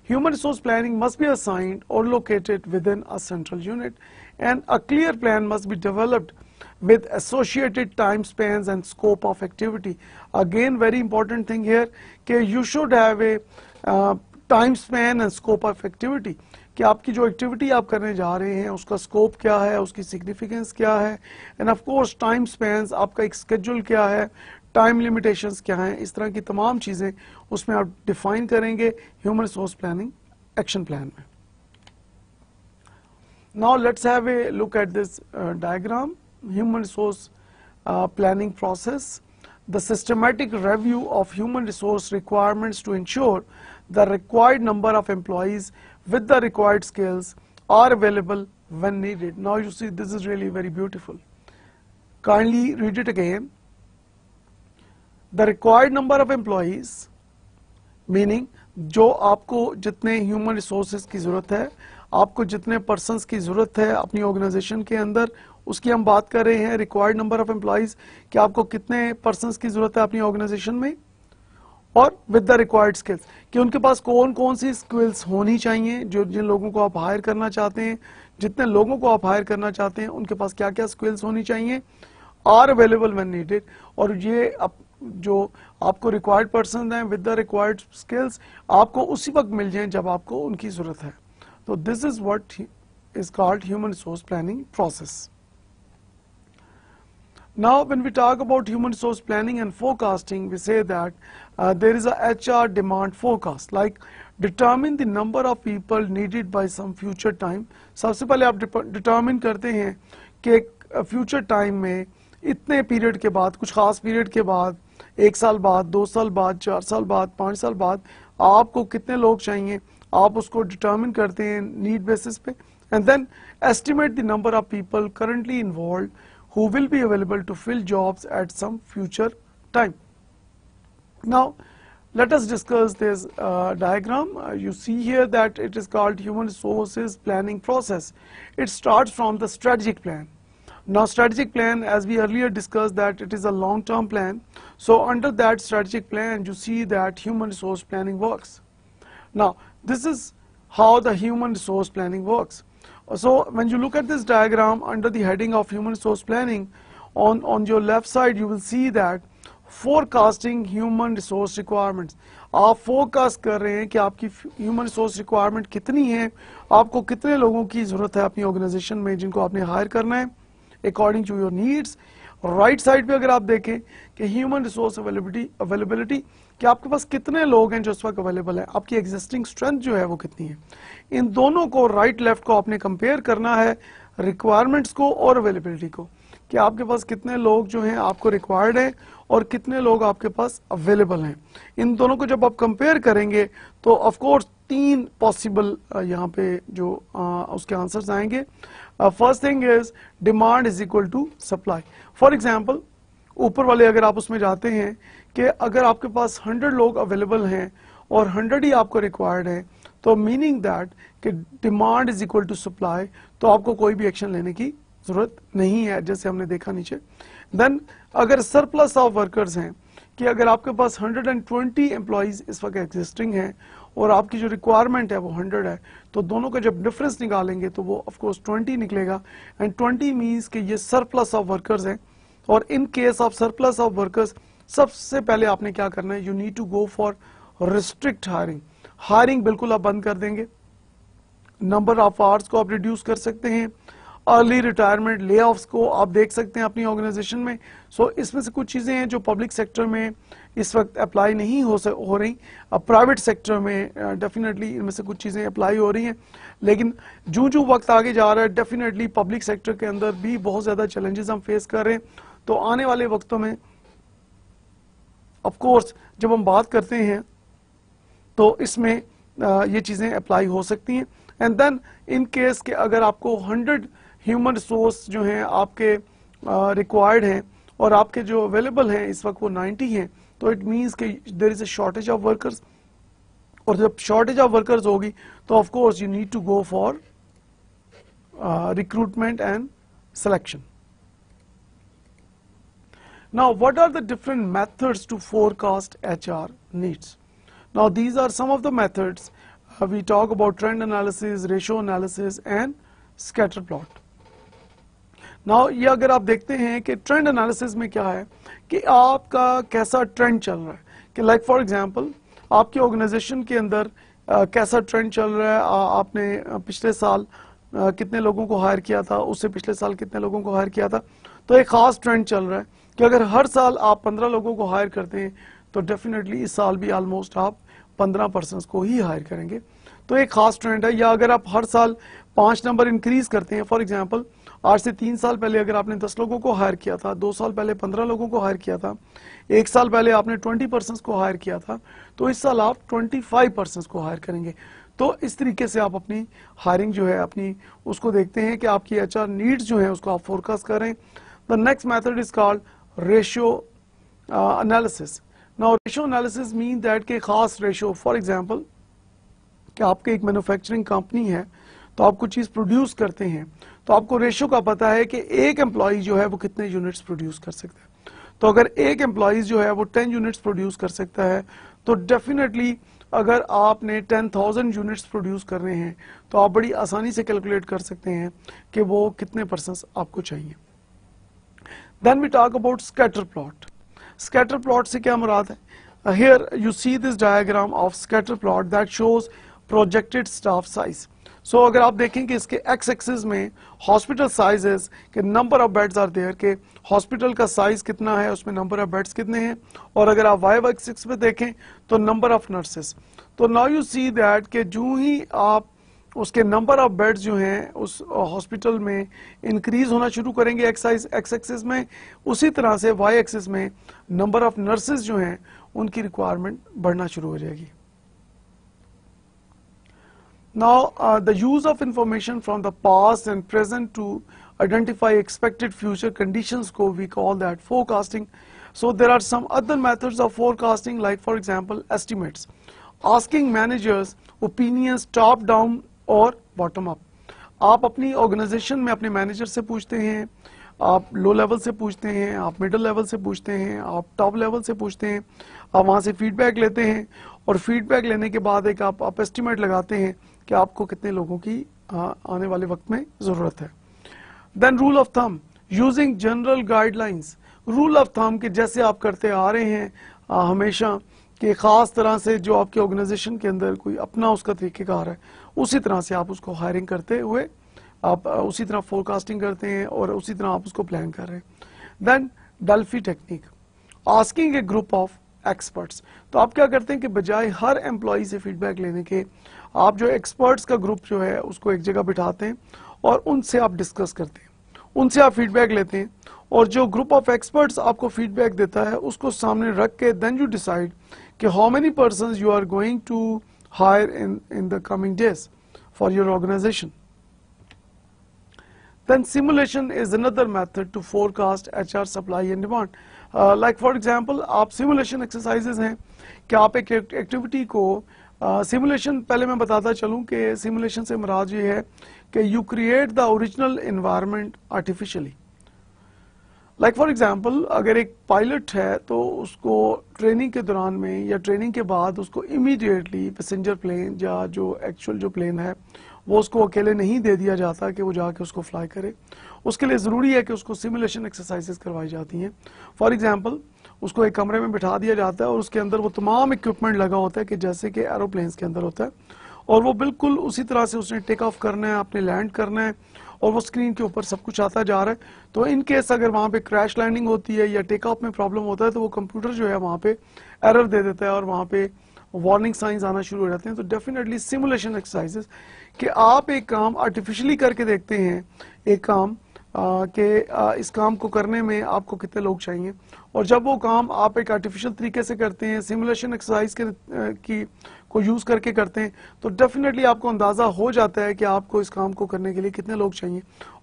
human resource planning must be assigned और located within a central unit and a clear plan must be developed with associated time span and scope of activity again very important thing here के you should have a time span and scope of activity कि आपकी जो activity आप करने जा रहे हैं उसका स्कोप क्या है उसकी सिग्निफिकेंस क्या है and of course time spans आपका एक स्केड्यूल क्या है टाइम लिमिटेशन क्या है इस तरह की तमाम चीज़ें उसमें आप डिफाइन करेंगे human resource planning action plan में now let's have a look at this diagram human resource planning process the systematic review of human resource requirement to ensure the required number of employees with the required skills are available when needed. Now you see this is really very beautiful. Kindly read it again. The required number of employees meaning जो आपको जितने human resources की ज़रूरत है आपको जितने persons की ज़रूरत है अपनी organization के अंदर उसकी हम बात कर रहे हैं required number of employees कि आपको कितने persons की ज़रूरत है अपनी organization में और विद द रिक्वायर्ड स्किल्स कि उनके पास कौन कौन सी स्किल्स होनी चाहिए जो जिन लोगों को आप हायर करना चाहते हैं जितने लोगों को आप हायर करना चाहते हैं उनके पास क्या क्या स्किल्स होनी चाहिए आर अवेलेबल वेन नीडेड और ये अप, जो आपको रिक्वायर्ड पर्सन हैं विद द रिक्वायर्ड स्किल्स आपको उसी वक्त मिल जाए जब आपको उनकी जरूरत है तो this is what is called human resource planning process Now, when we talk about human resource planning and forecasting, we say that uh, there is a HR demand forecast, like determine the number of people needed by some future time. सबसे पहले आप determine करते हैं कि future time में इतने period के बाद, कुछ खास period के बाद, एक साल बाद, दो साल बाद, चार साल बाद, पाँच साल बाद, आपको कितने लोग चाहिए, आप उसको determine करते हैं need basis पे, and then estimate the number of people currently involved who will be available to fill jobs at some future time. Now, let us discuss this uh, diagram. Uh, you see here that it is called human resources planning process. It starts from the strategic plan. Now strategic plan as we earlier discussed that it is a long-term plan. So under that strategic plan you see that human resource planning works. Now this is how the human resource planning works. So when you look at this diagram under the heading of human resource planning, on, on your left side you will see that forecasting human resource requirements आप forecast कर रहे हैं कि आपकी human resource requirement कितनी है आपको कितने लोगों की जरूरत है अपनी ऑर्गेनाइजेशन में जिनको आपने हायर करना है according to your needs right side पे अगर आप देखें कि ह्यूमन रिसोर्स अवेलेबिलिटी अवेलेबिलिटी कि आपके पास कितने लोग हैं जो इस वक्त अवेलेबल है आपकी एग्जिस्टिंग स्ट्रेंथ जो है वो कितनी है इन दोनों को राइट right, लेफ्ट को आपने कंपेयर करना है रिक्वायरमेंट्स को और अवेलेबिलिटी को कि आपके पास कितने लोग जो हैं आपको रिक्वायर्ड है और कितने लोग आपके पास अवेलेबल हैं इन दोनों को जब आप कंपेयर करेंगे तो ऑफकोर्स तीन पॉसिबल यहाँ पे जो आ, उसके आंसर्स आएंगे first thing is demand is equal to supply for example ऊपर वाले अगर आप उसमें जाते हैं कि अगर आपके पास 100 लोग अवेलेबल हैं और 100 ही आपको रिक्वायर्ड है तो मीनिंग दैट कि demand is equal to supply तो आपको कोई भी एक्शन लेने की जरूरत नहीं है जैसे हमने देखा नीचे देन अगर सरप्लस ऑफ वर्कर्स हैं कि अगर आपके पास 120 एम्प्लॉयज इस वक्त एग्जिस्टिंग हैं और आपकी जो रिक्वायरमेंट है वो 100 है तो दोनों का जब डिफरेंस निकालेंगे तो वो ऑफकोर्स ट्वेंटी 20 निकलेगा एंड 20 मीन्स कि ये सरप्लस ऑफ वर्कर्स हैं और in case of surplus of workers सबसे पहले आपने क्या करना है you need to go for restrict hiring hiring बिल्कुल आप बंद कर देंगे नंबर ऑफ आवर्स को आप रिड्यूस कर सकते हैं अर्ली रिटायरमेंट ले को आप देख सकते हैं अपनी ऑर्गेनाइजेशन में सो so, इसमें से कुछ चीज़ें हैं जो पब्लिक सेक्टर में इस वक्त अप्लाई नहीं हो सक हो रही प्राइवेट सेक्टर में डेफिनेटली इनमें से कुछ चीज़ें अप्लाई हो रही हैं लेकिन जो जो वक्त आगे जा रहा है डेफिनेटली पब्लिक सेक्टर के अंदर भी बहुत ज़्यादा चैलेंजेस हम फेस कर रहे हैं तो आने वाले वक्तों में ऑफ कोर्स जब हम बात करते हैं तो इसमें ये चीज़ें अप्लाई हो सकती हैं एंड देन इन केस के अगर आपको 100 ह्यूमन रिसोर्स जो हैं आपके रिक्वायर्ड हैं और आपके जो अवेलेबल हैं इस वक्त वो 90 हैं तो इट मींस के there is a shortage of workers और जब शॉर्टेज ऑफ वर्कर्स होगी तो of course you need to go for recruitment and selection Now, what are the different methods to forecast HR needs? Now, these are some of the methods. Uh, we talk about trend analysis, ratio analysis and scatter plot. Now ये अगर आप देखते हैं कि trend analysis में क्या है कि आपका कैसा ट्रेंड चल रहा है कि लाइक फॉर एग्जांपल आपके ऑर्गेनाइजेशन के अंदर आ, uh, कैसा ट्रेंड चल रहा है आ, आपने uh, पिछले साल आ, uh, कितने लोगों को हायर किया था उससे पिछले साल कितने लोगों को हायर किया था तो एक खास ट्रेंड चल रहा है कि अगर हर साल आप पंद्रह लोगों को हायर करते हैं तो डेफिनेटली इस साल भी ऑलमोस्ट आप पंद्रह पर्सन को ही हायर करेंगे तो एक खास ट्रेंड है या अगर आप हर साल पांच नंबर इंक्रीज करते हैं फॉर एग्जाम्पल आज से तीन साल पहले अगर आपने दस लोगों को हायर किया था दो साल पहले पंद्रह लोगों को हायर किया था एक साल पहले आपने ट्वेंटी पर्सन को हायर किया था तो इस साल आप ट्वेंटी फाइव पर्सन को हायर करेंगे तो इस तरीके से आप अपनी हायरिंग जो है अपनी उसको देखते हैं कि आपकी एच आर नीड्स जो है उसको आप फोरकास्ट करें the next method is called ratio uh, analysis. Now ratio analysis mean that के खास ratio for example कि आपके एक manufacturing company है तो आप कुछ चीज़ प्रोड्यूस करते हैं तो आपको रेशियो का पता है कि एक एम्प्लॉय जो है वो कितने यूनिट्स प्रोड्यूस कर सकते हैं तो अगर एक एम्प्लॉय जो है वो टेन यूनिट्स प्रोड्यूस कर सकता है तो डेफिनेटली तो अगर आपने टेन थाउजेंड यूनिट्स प्रोड्यूस कर रहे हैं तो आप बड़ी आसानी से कैलकुलेट कर सकते हैं कि वो कितने परसेंट आपको चाहिए Then we talk about scatter plot. Scatter plot से क्या मुराद है? Uh, here you see this diagram of scatter plot that shows projected staff size. So so, अगर आप देखें कि इसके एक्स एक्सिस में हॉस्पिटल साइजेस के number of beds are there के हॉस्पिटल का साइज कितना है उसमें नंबर ऑफ बेड्स कितने हैं और अगर आप वाई एक्सिस पे देखें तो नंबर ऑफ नर्सेस तो नाउ यू सी दैट कि जो ही आप उसके नंबर ऑफ बेड्स जो हैं उस हॉस्पिटल में इंक्रीज होना शुरू करेंगे एक्साइज एक्स एक्सेस में उसी तरह से वाई एक्सेस में नंबर ऑफ नर्सेज जो हैं उनकी रिक्वायरमेंट बढ़ना शुरू हो जाएगी now the use of information from the past and present to identify expected future condition को we call that forecasting so there are some other methods of forecasting like for example estimates asking managers opinions top down और bottom up आप अपनी organisation में अपने manager से पूछते हैं आप लो लेवल से पूछते हैं आप मिडिल लेवल से पूछते हैं आप टॉप लेवल से पूछते हैं आप वहाँ से फीडबैक लेते हैं और फीडबैक लेने के बाद एक आप, आप एस्टिमेट लगाते हैं कि आपको कितने लोगों की आ, आने वाले वक्त में ज़रूरत है then rule of thumb using general guidelines rule of thumb के जैसे आप करते आ रहे हैं आ, हमेशा कि ख़ास तरह से जो आपके ऑर्गेनाइजेशन के अंदर कोई अपना उसका तरीक़ेकार है उसी तरह से आप उसको हायरिंग करते हुए आप उसी तरह फोरकास्टिंग करते हैं और उसी तरह आप उसको प्लान कर रहे हैं then Delphi technique asking a group of experts तो आप क्या करते हैं कि बजाय हर एम्प्लॉय से फीडबैक लेने के आप जो एक्सपर्ट्स का ग्रुप जो है उसको एक जगह बिठाते हैं और उनसे आप डिस्कस करते हैं उनसे आप फीडबैक लेते हैं और जो ग्रुप ऑफ एक्सपर्ट्स आपको फीडबैक देता है उसको सामने रख के देन यू डिसाइड कि how many person you are going to hire in in the coming days for your organisation Then simulation is another method to forecast HR supply and demand. Uh, like for example, आप simulation exercises हैं कि आप एक activity को uh, simulation पहले मैं बताता चलूँ कि simulation से मराज ये है कि you create the original environment artificially. Like for example अगर एक पायलट है तो उसको ट्रेनिंग के दौरान में या ट्रेनिंग के बाद उसको इमीडिएटली पैसेंजर प्लेन या जो एक्चुअल जो प्लेन है वो उसको अकेले नहीं दे दिया जाता कि वो जाके उसको फ्लाई करे उसके लिए ज़रूरी है कि उसको सिमुलेशन एक्सरसाइज करवाई जाती हैं फॉर एग्जाम्पल उसको एक कमरे में बिठा दिया जाता है और उसके अंदर वो तमाम इक्विपमेंट लगा होता है कि जैसे कि एरोप्लेन्स के अंदर होता है और वो बिल्कुल उसी तरह से उसने टेक ऑफ करना है आपने लैंड करना है और वो स्क्रीन के ऊपर सब कुछ आता जा रहा है तो इन केस अगर वहाँ पे क्रैश लैंडिंग होती है या टेक ऑफ में प्रॉब्लम होता है तो वो कंप्यूटर जो है वहाँ पे एरर दे देता है और वहाँ पे वार्निंग साइंस आना शुरू हो जाते हैं तो डेफिनेटली सिमुलेशन एक्सरसाइजेस कि आप एक काम आर्टिफिशली करके देखते हैं एक काम कि इस काम को करने में आपको कितने लोग चाहिए और जब वो काम आप एक आर्टिफिशियल तरीके से करते हैं सिमुलेशन एक्सरसाइज के आ, की को यूज करके करते हैं तो डेफिनेटली आपको अंदाजा हो जाता है कि आपको इस काम को करने के लिए कितने लोग चाहिए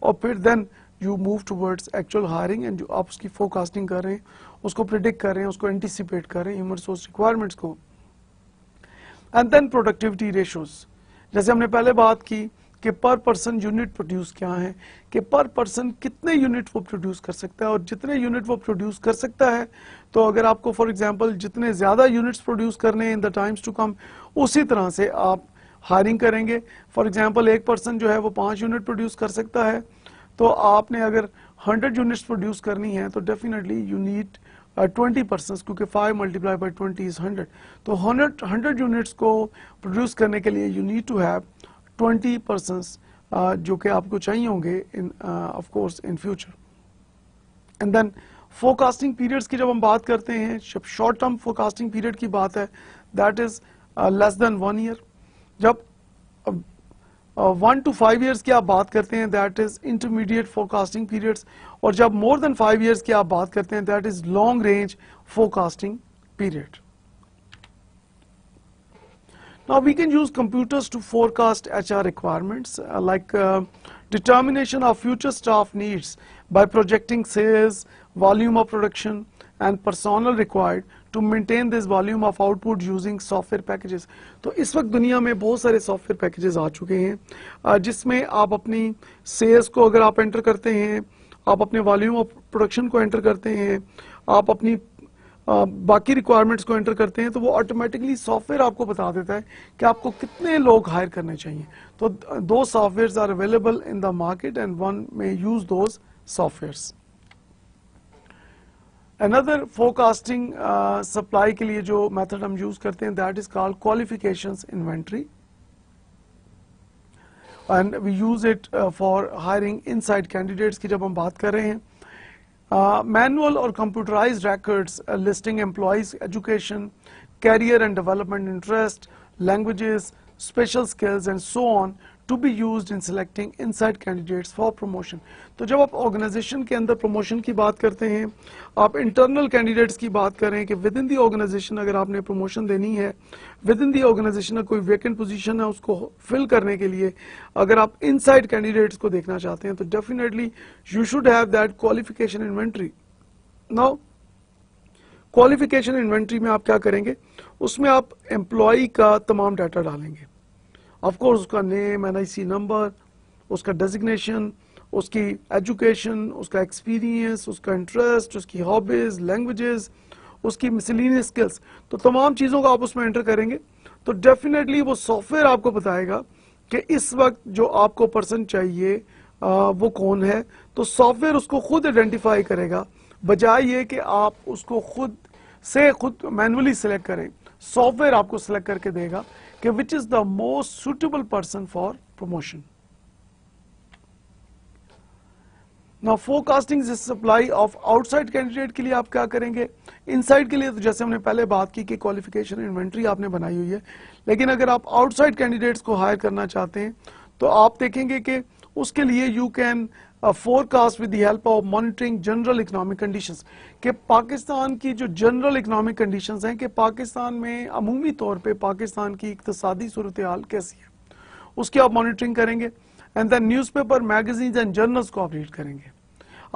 और फिर then you move towards actual hiring and आप उसकी फोरकास्टिंग कर रहे हैं उसको प्रिडिक्ट कर रहे हैं उसको एंटिसिपेट कर रहे हैं ह्यूमन रिसोर्स रिक्वायरमेंट्स को एंड देन प्रोडक्टिविटी रेशोज जैसे हमने पहले बात की कि पर पर्सन यूनिट प्रोड्यूस क्या है कि पर पर्सन कितने यूनिट वो प्रोड्यूस कर सकता है और जितने यूनिट वो प्रोड्यूस कर सकता है तो अगर आपको फॉर एग्जांपल जितने ज़्यादा यूनिट्स प्रोड्यूस करने in the times to come उसी तरह से आप हायरिंग करेंगे फॉर एग्जाम्पल एक पर्सन जो है वो पांच यूनिट प्रोड्यूस कर सकता है तो आपने अगर हंड्रेड यूनिट्स प्रोड्यूस करनी है तो डेफिनेटली यूनिट ट्वेंटी परसेंट क्योंकि five multiply by twenty is hundred तो हंड्रेड हंड्रेड यूनिट्स को प्रोड्यूस करने के लिए you need to have twenty percent uh, जो कि आपको चाहिए होंगे in of course in future and then forecasting periods की जब हम बात करते हैं जब शॉर्ट टर्म फोरकास्टिंग पीरियड की बात है that is less than one year जब वन टू फाइव ईयर्स की आप बात करते हैं that is intermediate forecasting periods और जब मोर देन फाइव ईयर्स की आप बात करते हैं that is long range forecasting period Now we can use computers to forecast HR requirements uh, like uh, determination of future staff needs by projecting sales, volume of production and personnel required to maintain this volume of output using software packages. तो इस वक्त दुनिया में बहुत सारे software packages आ चुके हैं जिसमें आप अपनी sales को अगर आप enter करते हैं आप अपने volume of production को enter करते हैं आप अपनी बाकी रिक्वायरमेंट्स को एंटर करते हैं तो वो ऑटोमेटिकली सॉफ्टवेयर आपको बता देता है कि आपको कितने लोग हायर करने चाहिए तो दो software are available in the market and one may use those softwares another forecasting supply के लिए जो मेथड हम यूज करते हैं that is called qualification inventory and we use it for hiring inside candidates की जब हम बात कर रहे हैं Uh, manual or computerized records uh, listing employees' education, career and development interest, languages, special skills and so on to be use in selecting inside candidates for promotion तो जब आप ऑर्गेनाइजेशन के अंदर प्रमोशन की बात करते हैं आप इंटरनल कैंडिडेट्स की बात करें कि विद इन दी ऑर्गेनाइजेशन अगर आपने प्रमोशन देनी है विद इन दी ऑर्गेनाइजेशन कोई वेकेंट पोजिशन है उसको फिल करने के लिए अगर आप इनसाइड कैंडिडेट्स को देखना चाहते हैं तो definitely you should have that qualification inventory now qualification inventory में आप क्या करेंगे उसमें आप एम्प्लॉय का तमाम डाटा डालेंगे ऑफ कोर्स उसका नेम एनआईसी नंबर उसका डेजिग्नेशन उसकी एजुकेशन उसका एक्सपीरियंस उसका इंटरेस्ट उसकी हॉबीज लैंग्वेजेस उसकी मिसलिनियस स्किल्स तो तमाम चीज़ों को आप उसमें एंटर करेंगे तो डेफिनेटली वो सॉफ्टवेयर आपको बताएगा कि इस वक्त जो आपको पर्सन चाहिए आ, वो कौन है तो सॉफ्टवेयर उसको खुद आइडेंटिफाई करेगा बजाय ये कि आप उसको खुद से खुद मैनुअली सिलेक्ट करें सॉफ्टवेयर आपको सिलेक्ट करके देगा कि which is the most suitable person for promotion ना forecasting supply of outside candidate के लिए आप क्या करेंगे इनसाइड के लिए तो जैसे हमने पहले बात की कि क्वालिफिकेशन इन्वेंट्री आपने बनाई हुई है लेकिन अगर आप आउटसाइड कैंडिडेट्स को हायर करना चाहते हैं तो आप देखेंगे कि उसके लिए you can forecast with help of monitoring general economic condition के पाकिस्तान की जो जनरल इकोनॉमिक कंडीशन हैं कि पाकिस्तान में अमूमी तौर पर पाकिस्तान की इकतसादी सूरत हाल कैसी है उसकी आप मॉनिटरिंग करेंगे and then paper magazine and journals को आप रीड करेंगे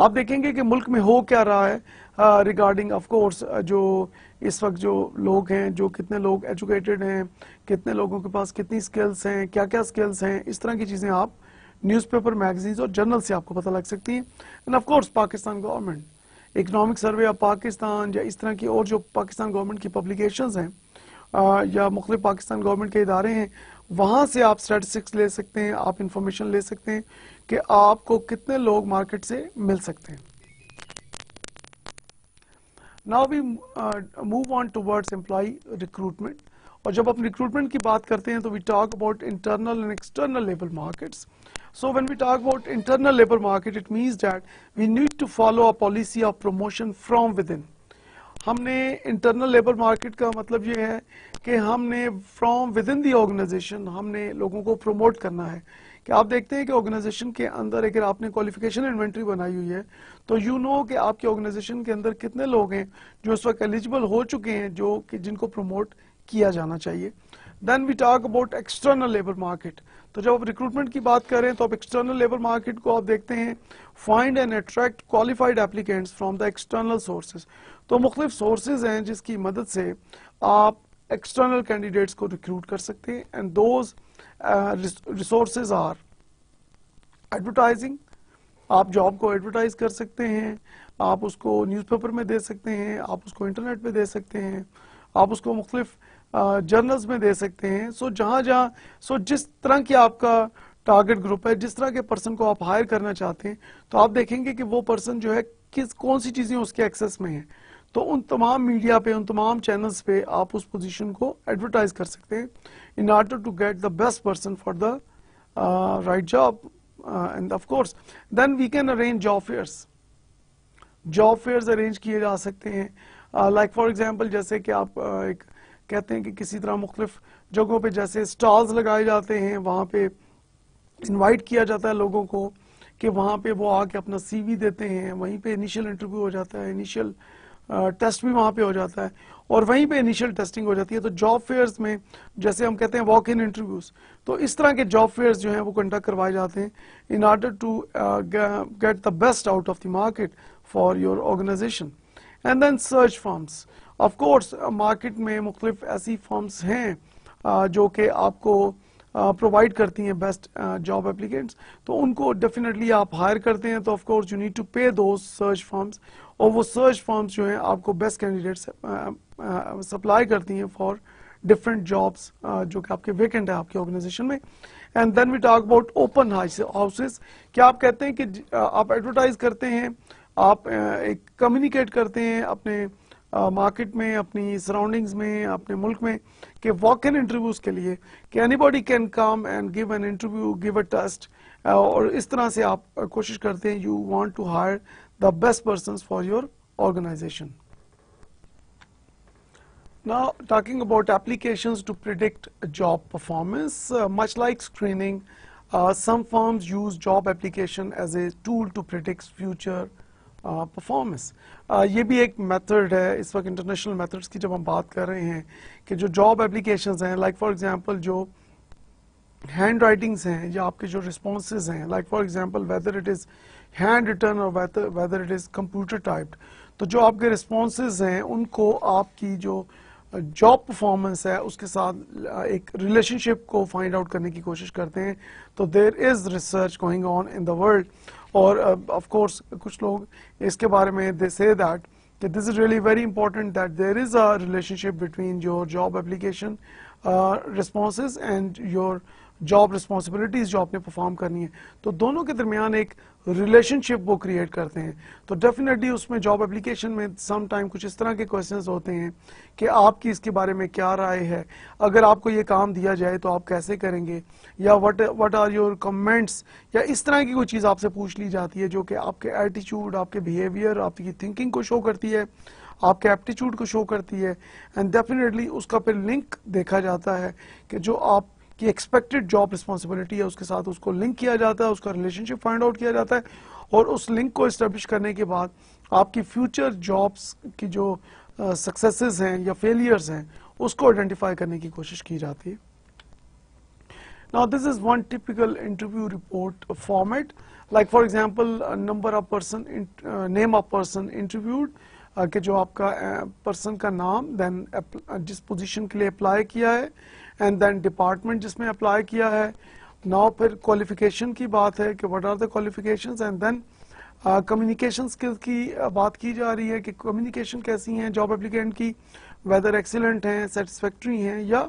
आप देखेंगे कि मुल्क में हो क्या रहा है रिगार्डिंग ऑफ कोर्स जो इस वक्त जो लोग हैं जो कितने लोग एजुकेटेड हैं कितने लोगों के पास कितनी स्किल्स हैं क्या क्या स्किल्स हैं इस तरह की चीज़ें आप न्यूज़पेपर मैगजीन्स और जर्नल से आपको पता लग सकती है and course Pakistan government economic survey of Pakistan या इस तरह की और जो पाकिस्तान गवर्नमेंट की पब्लिकेशन हैं या मुख्त पाकिस्तान गवर्नमेंट के इदारे हैं वहाँ से आप स्टेटिस्टिक्स ले सकते हैं आप इंफॉर्मेशन ले सकते हैं कि आपको कितने लोग मार्केट से मिल सकते हैं now we move on towards employ recruitment और जब आप रिक्रूटमेंट की बात करते हैं तो we talk about internal and external level markets So when we talk about internal labor market, it means that we need to follow a policy of promotion from within. हमने internal labour market का मतलब ये है कि हमने from within the organisation हमने लोगों को प्रमोट करना है कि आप देखते हैं कि ऑर्गेनाइजेशन के अंदर अगर आपने क्वालिफिकेशन इन्वेंट्री बनाई हुई है तो यू नो कि आपके ऑर्गेनाइजेशन के अंदर कितने लोग हैं जो इस वक्त एलिजिबल हो चुके हैं जो कि जिनको प्रमोट किया जाना चाहिए then we talk about external labour market तो जब आप रिक्रूटमेंट की बात करें तो आप एक्सटर्नल लेबर मार्केट को आप देखते हैं find and attract qualified applicants from the external sources तो मुख्तलिफ सोर्सेज हैं जिसकी मदद से आप एक्सटर्नल कैंडिडेट्स को रिक्रूट कर सकते हैं and those resource are advertising आप जॉब को एडवर्टाइज कर सकते हैं आप उसको न्यूज़पेपर में दे सकते हैं आप उसको इंटरनेट पे दे सकते हैं आप उसको मुख्तफ़ जर्नल्स में दे सकते हैं सो जहाँ जहाँ सो जिस तरह की आपका टारगेट ग्रुप है जिस तरह के पर्सन को आप हायर करना चाहते हैं तो आप देखेंगे कि वो पर्सन जो है किस कौन सी चीज़ें उसके एक्सेस में हैं तो उन तमाम मीडिया पे उन तमाम चैनल्स पे आप उस पोजीशन को एडवर्टाइज कर सकते हैं in order to get the best person for the right job and of course then we can arrange job fairs job fairs arrange किए जा सकते हैं लाइक फॉर एग्जांपल जैसे कि आप uh, एक कहते हैं कि किसी तरह मुख्तफ जगहों पे जैसे स्टॉल्स लगाए जाते हैं वहाँ पे इन्वाइट किया जाता है लोगों को कि वहाँ पे वो आके अपना वी देते हैं वहीं पे इनिशियल इंटरव्यू हो जाता है इनिशियल टेस्ट भी वहाँ पे हो जाता है और वहीं पे इनिशियल टेस्टिंग हो जाती है तो जॉब फेयर्स में जैसे हम कहते हैं वॉक इन इंटरव्यूज तो इस तरह के जॉब फेयर्स जो हैं वो कंडक्ट करवाए जाते हैं in order to get the best out of the market for your organisation and then search forms of course market uh, में मुख्तफ ऐसी फॉर्म्स हैं uh, जो कि आपको प्रोवाइड uh, करती हैं बेस्ट जॉब एप्लीकेंट्स तो उनको डेफिनेटली आप हायर करते हैं तो ऑफकोर्स यू नीड टू पे दो सर्च फॉर्म्स और वो सर्च फॉर्म्स जो हैं आपको बेस्ट कैंडिडेट्स सप्लाई करती हैं फॉर डिफरेंट जॉब्स जो कि आपके वेकेंट है आपके ऑर्गेनाइजेशन में and then we talk about open houses क्या आप कहते हैं कि आप एडवर्टाइज करते हैं आप एक कम्युनिकेट करते हैं अपने मार्केट में अपनी सराउंडिंग्स में अपने मुल्क में कि वॉक इन इंटरव्यूज के लिए कि anybody can come and give an interview give a test और इस तरह से आप कोशिश करते हैं you want to hire the best person for your organisation ना talking about application to predict job performance much like screening some forms use job application as a tool to predict future performance ये भी एक method है इस वक्त international methods की जब हम बात कर रहे हैं कि जो जॉब एप्लीकेशन हैं लाइक फॉर एग्जांपल जो हैंड राइटिंग्स हैं या आपके जो रिस्पॉन्स हैं like for example whether it is hand written और whether it is computer typed तो जो आपके रिस्पॉन्स हैं उनको आपकी जो जॉब परफॉर्मेंस है उसके साथ एक रिलेशनशिप को फाइंड आउट करने की कोशिश करते हैं तो there is research going on in the world और ऑफ कोर्स कुछ लोग इसके बारे में दे से दैट कि this is really very important that there is a relationship between your job application responses and your job responsibilities जो आपने perform करनी है तो दोनों के दरमियान एक रिलेशनशिप वो क्रिएट करते हैं तो डेफिनेटली उसमें जॉब एप्लीकेशन में सम टाइम कुछ इस तरह के क्वेश्चन होते हैं कि आपकी इसके बारे में क्या राय है अगर आपको ये काम दिया जाए तो आप कैसे करेंगे या what what are your comments या इस तरह की कोई चीज़ आपसे पूछ ली जाती है जो कि आपके एटीट्यूड आपके बिहेवियर आपकी थिंकिंग को शो करती है आपके एप्टीट्यूड को शो करती है एंड डेफिनेटली उसका फिर लिंक देखा जाता है कि जो आप कि एक्सपेक्टेड जॉब रिस्पॉन्सिबिलिटी है उसके साथ उसको लिंक किया जाता है उसका रिलेशनशिप फाइंड आउट किया जाता है और उस लिंक को इस्टेब्लिश करने के बाद आपकी फ्यूचर जॉब्स की जो सक्सेस uh, हैं या फेलियर्स हैं उसको आइडेंटिफाई करने की कोशिश की जाती है now this is one typical interview report format like for example number of person name of person of uh, uh, के जो आपका पर्सन uh, का नाम, देन जिस पोजिशन के लिए अप्लाई किया है, एंड देन डिपार्टमेंट जिसमें अप्लाई किया है नाउ फिर क्वालिफिकेशन की बात है कि what are the qualifications and then communication skills की uh, बात की जा रही है कि कम्युनिकेशन कैसी हैं जॉब एप्लीकेंट की वेदर एक्सीलेंट हैं सेटिसफेक्ट्री हैं या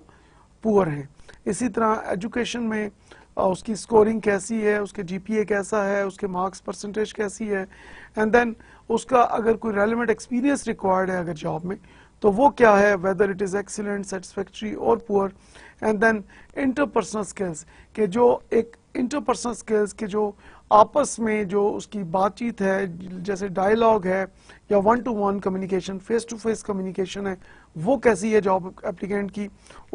पुअर हैं इसी तरह एजुकेशन में uh, उसकी स्कोरिंग कैसी है उसके जीपीए कैसा है उसके मार्क्स परसेंटेज कैसी है एंड देन उसका अगर कोई रेलिवेंट एक्सपीरियंस रिक्वायर्ड है अगर जॉब में तो वो क्या है whether it is excellent satisfactory और poor and then interpersonal skills के जो एक इंटरपर्सनल स्किल्स के जो आपस में जो उसकी बातचीत है जैसे डायलॉग है या one to one communication face to face communication है वो कैसी है जॉब एप्लीकेंट की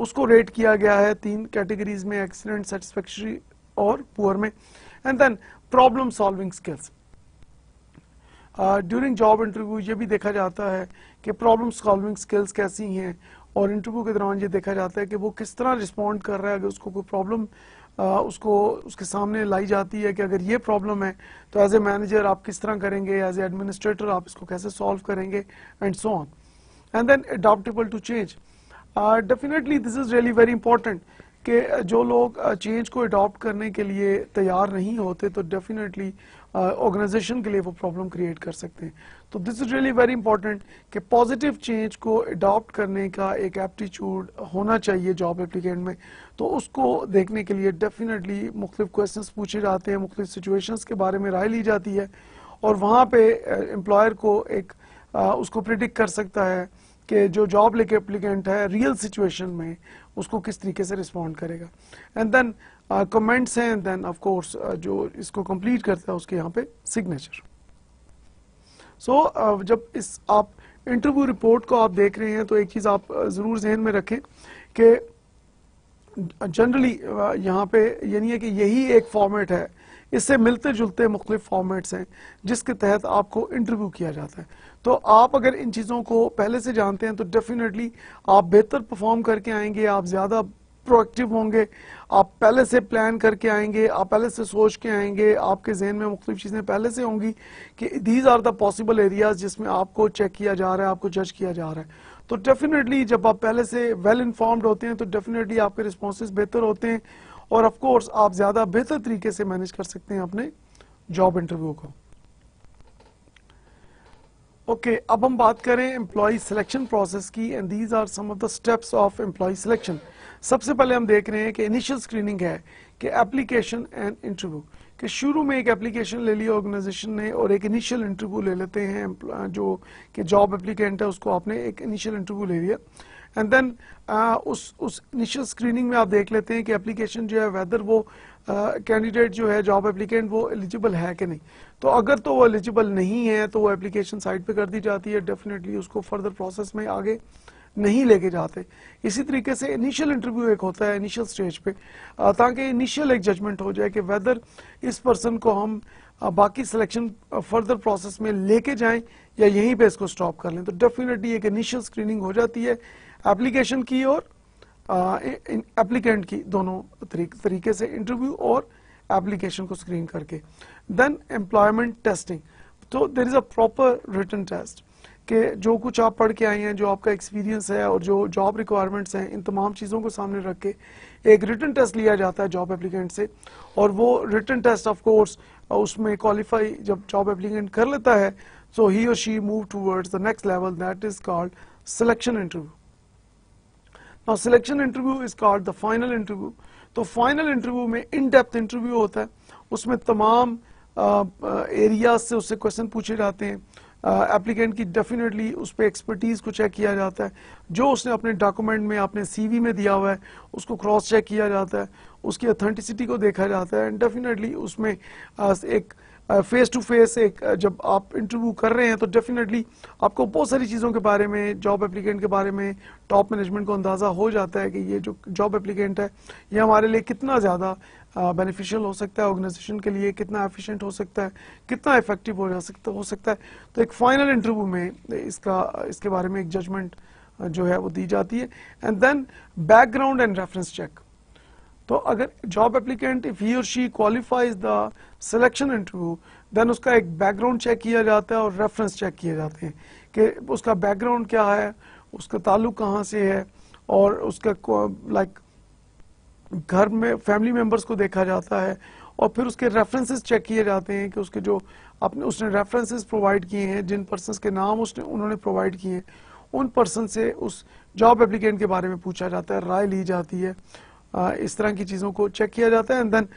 उसको रेट किया गया है तीन कैटेगरीज में एक्सीलेंट सेटिस्फेक्ट्री और पुअर में and then problem solving skills during job interview ये भी देखा जाता है कि प्रॉब्लम सॉल्विंग स्किल्स कैसी हैं और इंटरव्यू के दौरान ये देखा जाता है कि वो किस तरह रिस्पॉन्ड कर रहा है अगर उसको कोई प्रॉब्लम उसको उसके सामने लाई जाती है कि अगर ये प्रॉब्लम है तो एज ए मैनेजर आप किस तरह करेंगे एज ए एडमिनिस्ट्रेटर आप इसको कैसे सॉल्व करेंगे and so on and then adaptable to change definitely this is really very important कि जो लोग चेंज को अडॉप्ट करने के लिए तैयार नहीं होते तो डेफिनेटली ऑर्गेनाइजेशन के लिए वो प्रॉब्लम क्रिएट कर सकते हैं तो this is really very important कि पॉजिटिव चेंज को अडॉप्ट करने का एक एप्टीट्यूड होना चाहिए जॉब एप्लीकेंट में तो उसको देखने के लिए डेफिनेटली मुख्त क्वेश्चन पूछे जाते हैं मुख्तु सिचुएशन के बारे में राय ली जाती है और वहाँ पे एम्प्लॉयर को एक आ, उसको प्रिडिक्ट कर सकता है कि जो जॉब लेके एप्लीकेंट है रियल सिचुएशन में उसको किस तरीके से रिस्पॉन्ड करेगा एंड देन कमेंट्स हैं देन ऑफ कोर्स जो इसको कंप्लीट करता है उसके यहाँ पे सिग्नेचर सो so, uh, जब इस आप इंटरव्यू रिपोर्ट को आप देख रहे हैं तो एक चीज़ आप uh, ज़रूर जहन में रखें कि जनरली uh, यहाँ पे यानी है कि यही एक फॉर्मेट है इससे मिलते जुलते मुख्त फॉर्मेट्स हैं जिसके तहत आपको इंटरव्यू किया जाता है तो आप अगर इन चीज़ों को पहले से जानते हैं तो डेफिनेटली आप बेहतर परफॉर्म करके आएंगे आप ज़्यादा प्रोएक्टिव होंगे आप पहले से प्लान करके आएंगे आप पहले से सोच के आएंगे आपके जहन में मुख्तु चीज़ें पहले से होंगी कि these are the possible areas जिसमें आपको चेक किया जा रहा है आपको जज किया जा रहा है तो डेफिनेटली जब आप पहले से वेल well इन्फॉर्म्ड होते हैं तो डेफिनेटली आपके रिस्पॉन्स बेहतर होते हैं और ऑफकोर्स आप ज़्यादा बेहतर तरीके से मैनेज कर सकते हैं अपने जॉब इंटरव्यू को ओके okay, अब हम बात करें एम्प्लॉय सिलेक्शन प्रोसेस की and these are some of the steps of employee selection सबसे पहले हम देख रहे हैं कि इनिशियल स्क्रीनिंग है कि एप्लीकेशन एंड इंटरव्यू कि शुरू में एक एप्लीकेशन ले लिया ऑर्गेनाइजेशन ने और एक इनिशियल इंटरव्यू ले लेते हैं जो कि जॉब एप्लीकेंट है उसको आपने एक इनिशियल इंटरव्यू ले लिया एंड देन उस उस इनिशियल स्क्रीनिंग में आप देख लेते हैं कि एप्लीकेशन जो है वेदर वो कैंडिडेट uh, जो है जॉब एप्लीकेंट वो एलिजिबल है कि नहीं तो अगर तो वो एलिजिबल नहीं है तो वो एप्लीकेशन साइट पे कर दी जाती है डेफिनेटली उसको फर्दर प्रोसेस में आगे uh, नहीं लेके जाते इसी तरीके से इनिशियल इंटरव्यू एक होता है इनिशियल स्टेज पे ताकि इनिशियल एक जजमेंट हो जाए कि वेदर इस पर्सन को हम बाकी सिलेक्शन फर्दर प्रोसेस में लेके जाएं या यहीं पे इसको स्टॉप कर लें तो डेफिनेटली एक इनिशियल स्क्रीनिंग हो जाती है एप्लीकेशन की और एप्लीकेंट की दोनों तरीके से इंटरव्यू और एप्लीकेशन को स्क्रीन करके देन एम्प्लॉयमेंट टेस्टिंग तो there is a proper written test कि जो कुछ आप पढ़ के आए हैं जो आपका एक्सपीरियंस है और जो जॉब रिक्वायरमेंट्स हैं इन तमाम चीज़ों को सामने रख के एक रिटर्न टेस्ट लिया जाता है जॉब एप्लीकेंट से और वो रिटर्न टेस्ट ऑफ कोर्स उसमें क्वालिफाई जब जॉब एप्लीकेंट कर लेता है सो ही और she move towards the next level that is called selection interview now selection interview is called the final interview तो फाइनल इंटरव्यू में इन डेप्थ इंटरव्यू होता है उसमें तमाम एरियाज से उससे क्वेश्चन पूछे जाते हैं एप्लीकेंट uh, की डेफिनेटली उस पर एक्सपर्टीज को चेक किया जाता है जो उसने अपने डॉक्यूमेंट में अपने सीवी में दिया हुआ है उसको क्रॉस चेक किया जाता है उसकी अथेंटिसिटी को देखा जाता है एंड डेफिनेटली उसमें uh, एक फेस टू फेस एक जब आप इंटरव्यू कर रहे हैं तो डेफिनेटली आपको बहुत सारी चीज़ों के बारे में जॉब एप्लीकेंट के बारे में टॉप मैनेजमेंट को अंदाज़ा हो जाता है कि ये जो जॉब एप्लीकेंट है ये हमारे लिए कितना ज़्यादा बेनिफिशियल हो सकता है ऑर्गेनाइजेशन के लिए कितना एफिशिएंट हो सकता है कितना इफेक्टिव हो जा सकता हो सकता है तो एक फाइनल इंटरव्यू में इसका इसके बारे में एक जजमेंट जो है वो दी जाती है and then background and reference check तो अगर जॉब एप्लीकेंट इफ ही और she qualifies the selection interview then उसका एक बैकग्राउंड चेक किया जाता है और रेफरेंस चेक किए जाते हैं कि उसका बैकग्राउंड क्या है उसका ताल्लुक कहाँ से है और उसका लाइक घर में फैमिली मेम्बर्स को देखा जाता है और फिर उसके रेफरेंसेस चेक किए जाते हैं कि उसके जो अपने उसने रेफरेंसेस प्रोवाइड किए हैं जिन पर्सन के नाम उसने उन्होंने प्रोवाइड किए हैं उन पर्सन से उस जॉब एप्लीकेंट के बारे में पूछा जाता है राय ली जाती है इस तरह की चीज़ों को चेक किया जाता है and then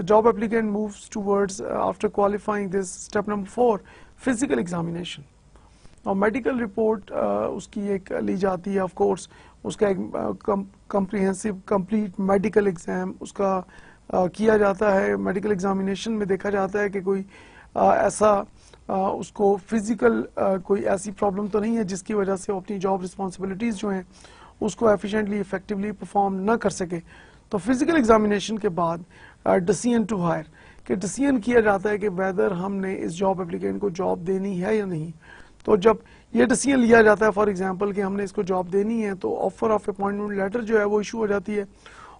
the job applicant moves towards after qualifying this step number four physical examination और मेडिकल रिपोर्ट उसकी एक ली जाती है ऑफ कोर्स उसका एक कम्प्रीहेंसिव कंप्लीट मेडिकल एग्ज़ाम उसका uh, किया जाता है मेडिकल एग्जामिनेशन में देखा जाता है कि कोई uh, ऐसा uh, उसको फिज़िकल uh, कोई ऐसी प्रॉब्लम तो नहीं है जिसकी वजह से अपनी जॉब रिस्पॉन्सिबिलिटीज़ जो हैं उसको एफिशिएंटली इफेक्टिवली परफॉर्म ना कर सके तो फिजिकल एग्जामिनेशन के बाद डिसीजन टू हायर कि डिसीजन किया जाता है कि वेदर हमने इस जॉब एप्लीकेंट को जॉब देनी है या नहीं तो जब ये डिसीजन लिया जाता है फॉर एग्जाम्पल कि हमने इसको जॉब देनी है तो ऑफर ऑफ अपॉइंटमेंट लेटर जो है वो इशू हो जाती है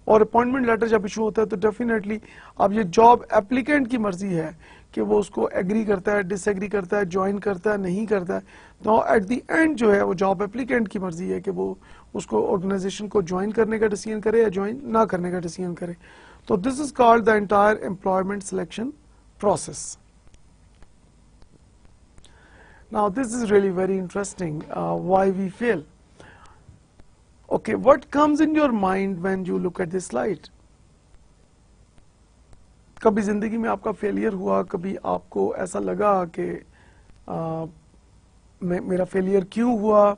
और अपॉइंटमेंट लेटर जब इशू होता है तो डेफिनेटली अब ये जॉब एप्लीकेंट की मर्जी है कि वो उसको एग्री करता है डिसएग्री करता है ज्वाइन करता है नहीं करता है तो एट दी एंड जो है वो जॉब एप्लीकेंट की मर्जी है कि वो उसको ऑर्गेनाइजेशन को ज्वाइन करने का डिसीजन करे या ज्वाइन ना करने का डिसीजन करे तो this is called the entire employment selection process now this is really very interesting why we fail okay what comes in your mind when you look at this light कभी ज़िंदगी में आपका failure हुआ कभी आपको ऐसा लगा कि uh, मे, मेरा फेलियर क्यों हुआ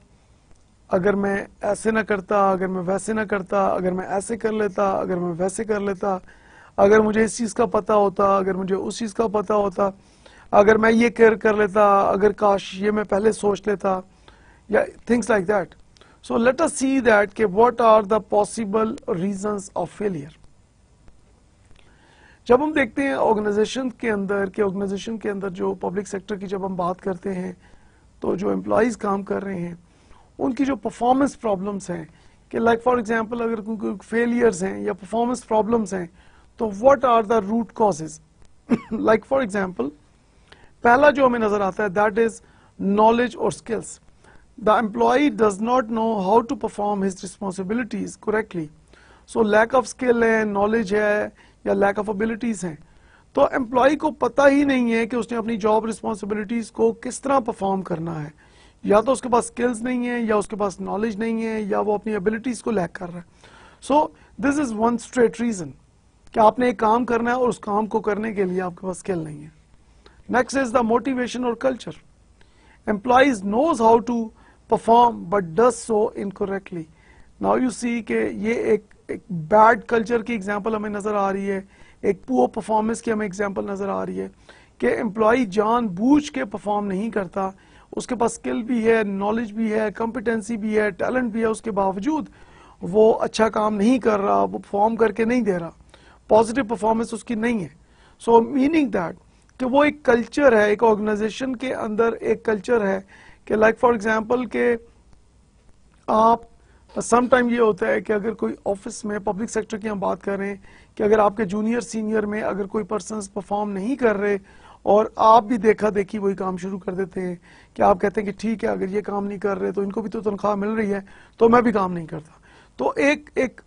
अगर मैं ऐसे ना करता अगर मैं वैसे ना करता अगर मैं ऐसे कर लेता अगर मैं वैसे कर लेता अगर मुझे इस चीज़ का पता होता अगर मुझे उस चीज़ का पता होता अगर मैं ये कर कर लेता अगर काश ये मैं पहले सोच लेता या things like that so let us see that के what are the possible reasons of failure जब हम देखते हैं ऑर्गेनाइजेशन के अंदर के ऑर्गेनाइजेशन के अंदर जो पब्लिक सेक्टर की जब हम बात करते हैं तो जो एम्प्लॉयज़ काम कर रहे हैं उनकी जो परफॉर्मेंस प्रॉब्लम्स हैं कि लाइक फॉर एग्जांपल अगर कोई फेलियर्स हैं या परफॉर्मेंस प्रॉब्लम्स हैं तो what are the root causes like for example पहला जो हमें नजर आता है दैट इज नॉलेज और skills the employee does not know how to perform his responsibilities correctly so lack of skill है नॉलेज है या लैक ऑफ एबिलिटीज हैं तो एम्प्लॉय को पता ही नहीं है कि उसने अपनी जॉब रिस्पॉन्सिबिलिटीज को किस तरह परफॉर्म करना है या तो उसके पास स्किल्स नहीं है या उसके पास नॉलेज नहीं है या वो अपनी एबिलिटीज को लैक कर रहा है so this is one straight reason कि आपने एक काम करना है और उस काम को करने के लिए आपके पास स्किल नहीं है नेक्स्ट इज द मोटिवेशन और culture employees knows how to perform but does so incorrectly now you see के ये एक एक बैड कल्चर की एग्जाम्पल हमें नजर आ रही है एक पुअर परफॉर्मेंस की हमें एग्जाम्पल नजर आ रही है कि एम्प्लॉय जान बूझ के परफॉर्म नहीं करता उसके पास स्किल भी है नॉलेज भी है कॉम्पिटेंसी भी है टैलेंट भी है उसके बावजूद वो अच्छा काम नहीं कर रहा वो परफॉर्म करके नहीं दे रहा पॉजिटिव परफॉर्मेंस उसकी नहीं है सो मीनिंग दैट कि वो एक कल्चर है एक ऑर्गेनाइजेशन के अंदर एक कल्चर है कि लाइक फॉर एग्जांपल के आप समटाइम ये होता है कि अगर कोई ऑफिस में पब्लिक सेक्टर की हम बात करें कि अगर आपके जूनियर सीनियर में अगर कोई पर्सन परफॉर्म नहीं कर रहे और आप भी देखा देखी वही काम शुरू कर देते हैं कि आप कहते हैं कि ठीक है अगर ये काम नहीं कर रहे तो इनको भी तो तनख्वाह मिल रही है तो मैं भी काम नहीं करता तो एक एक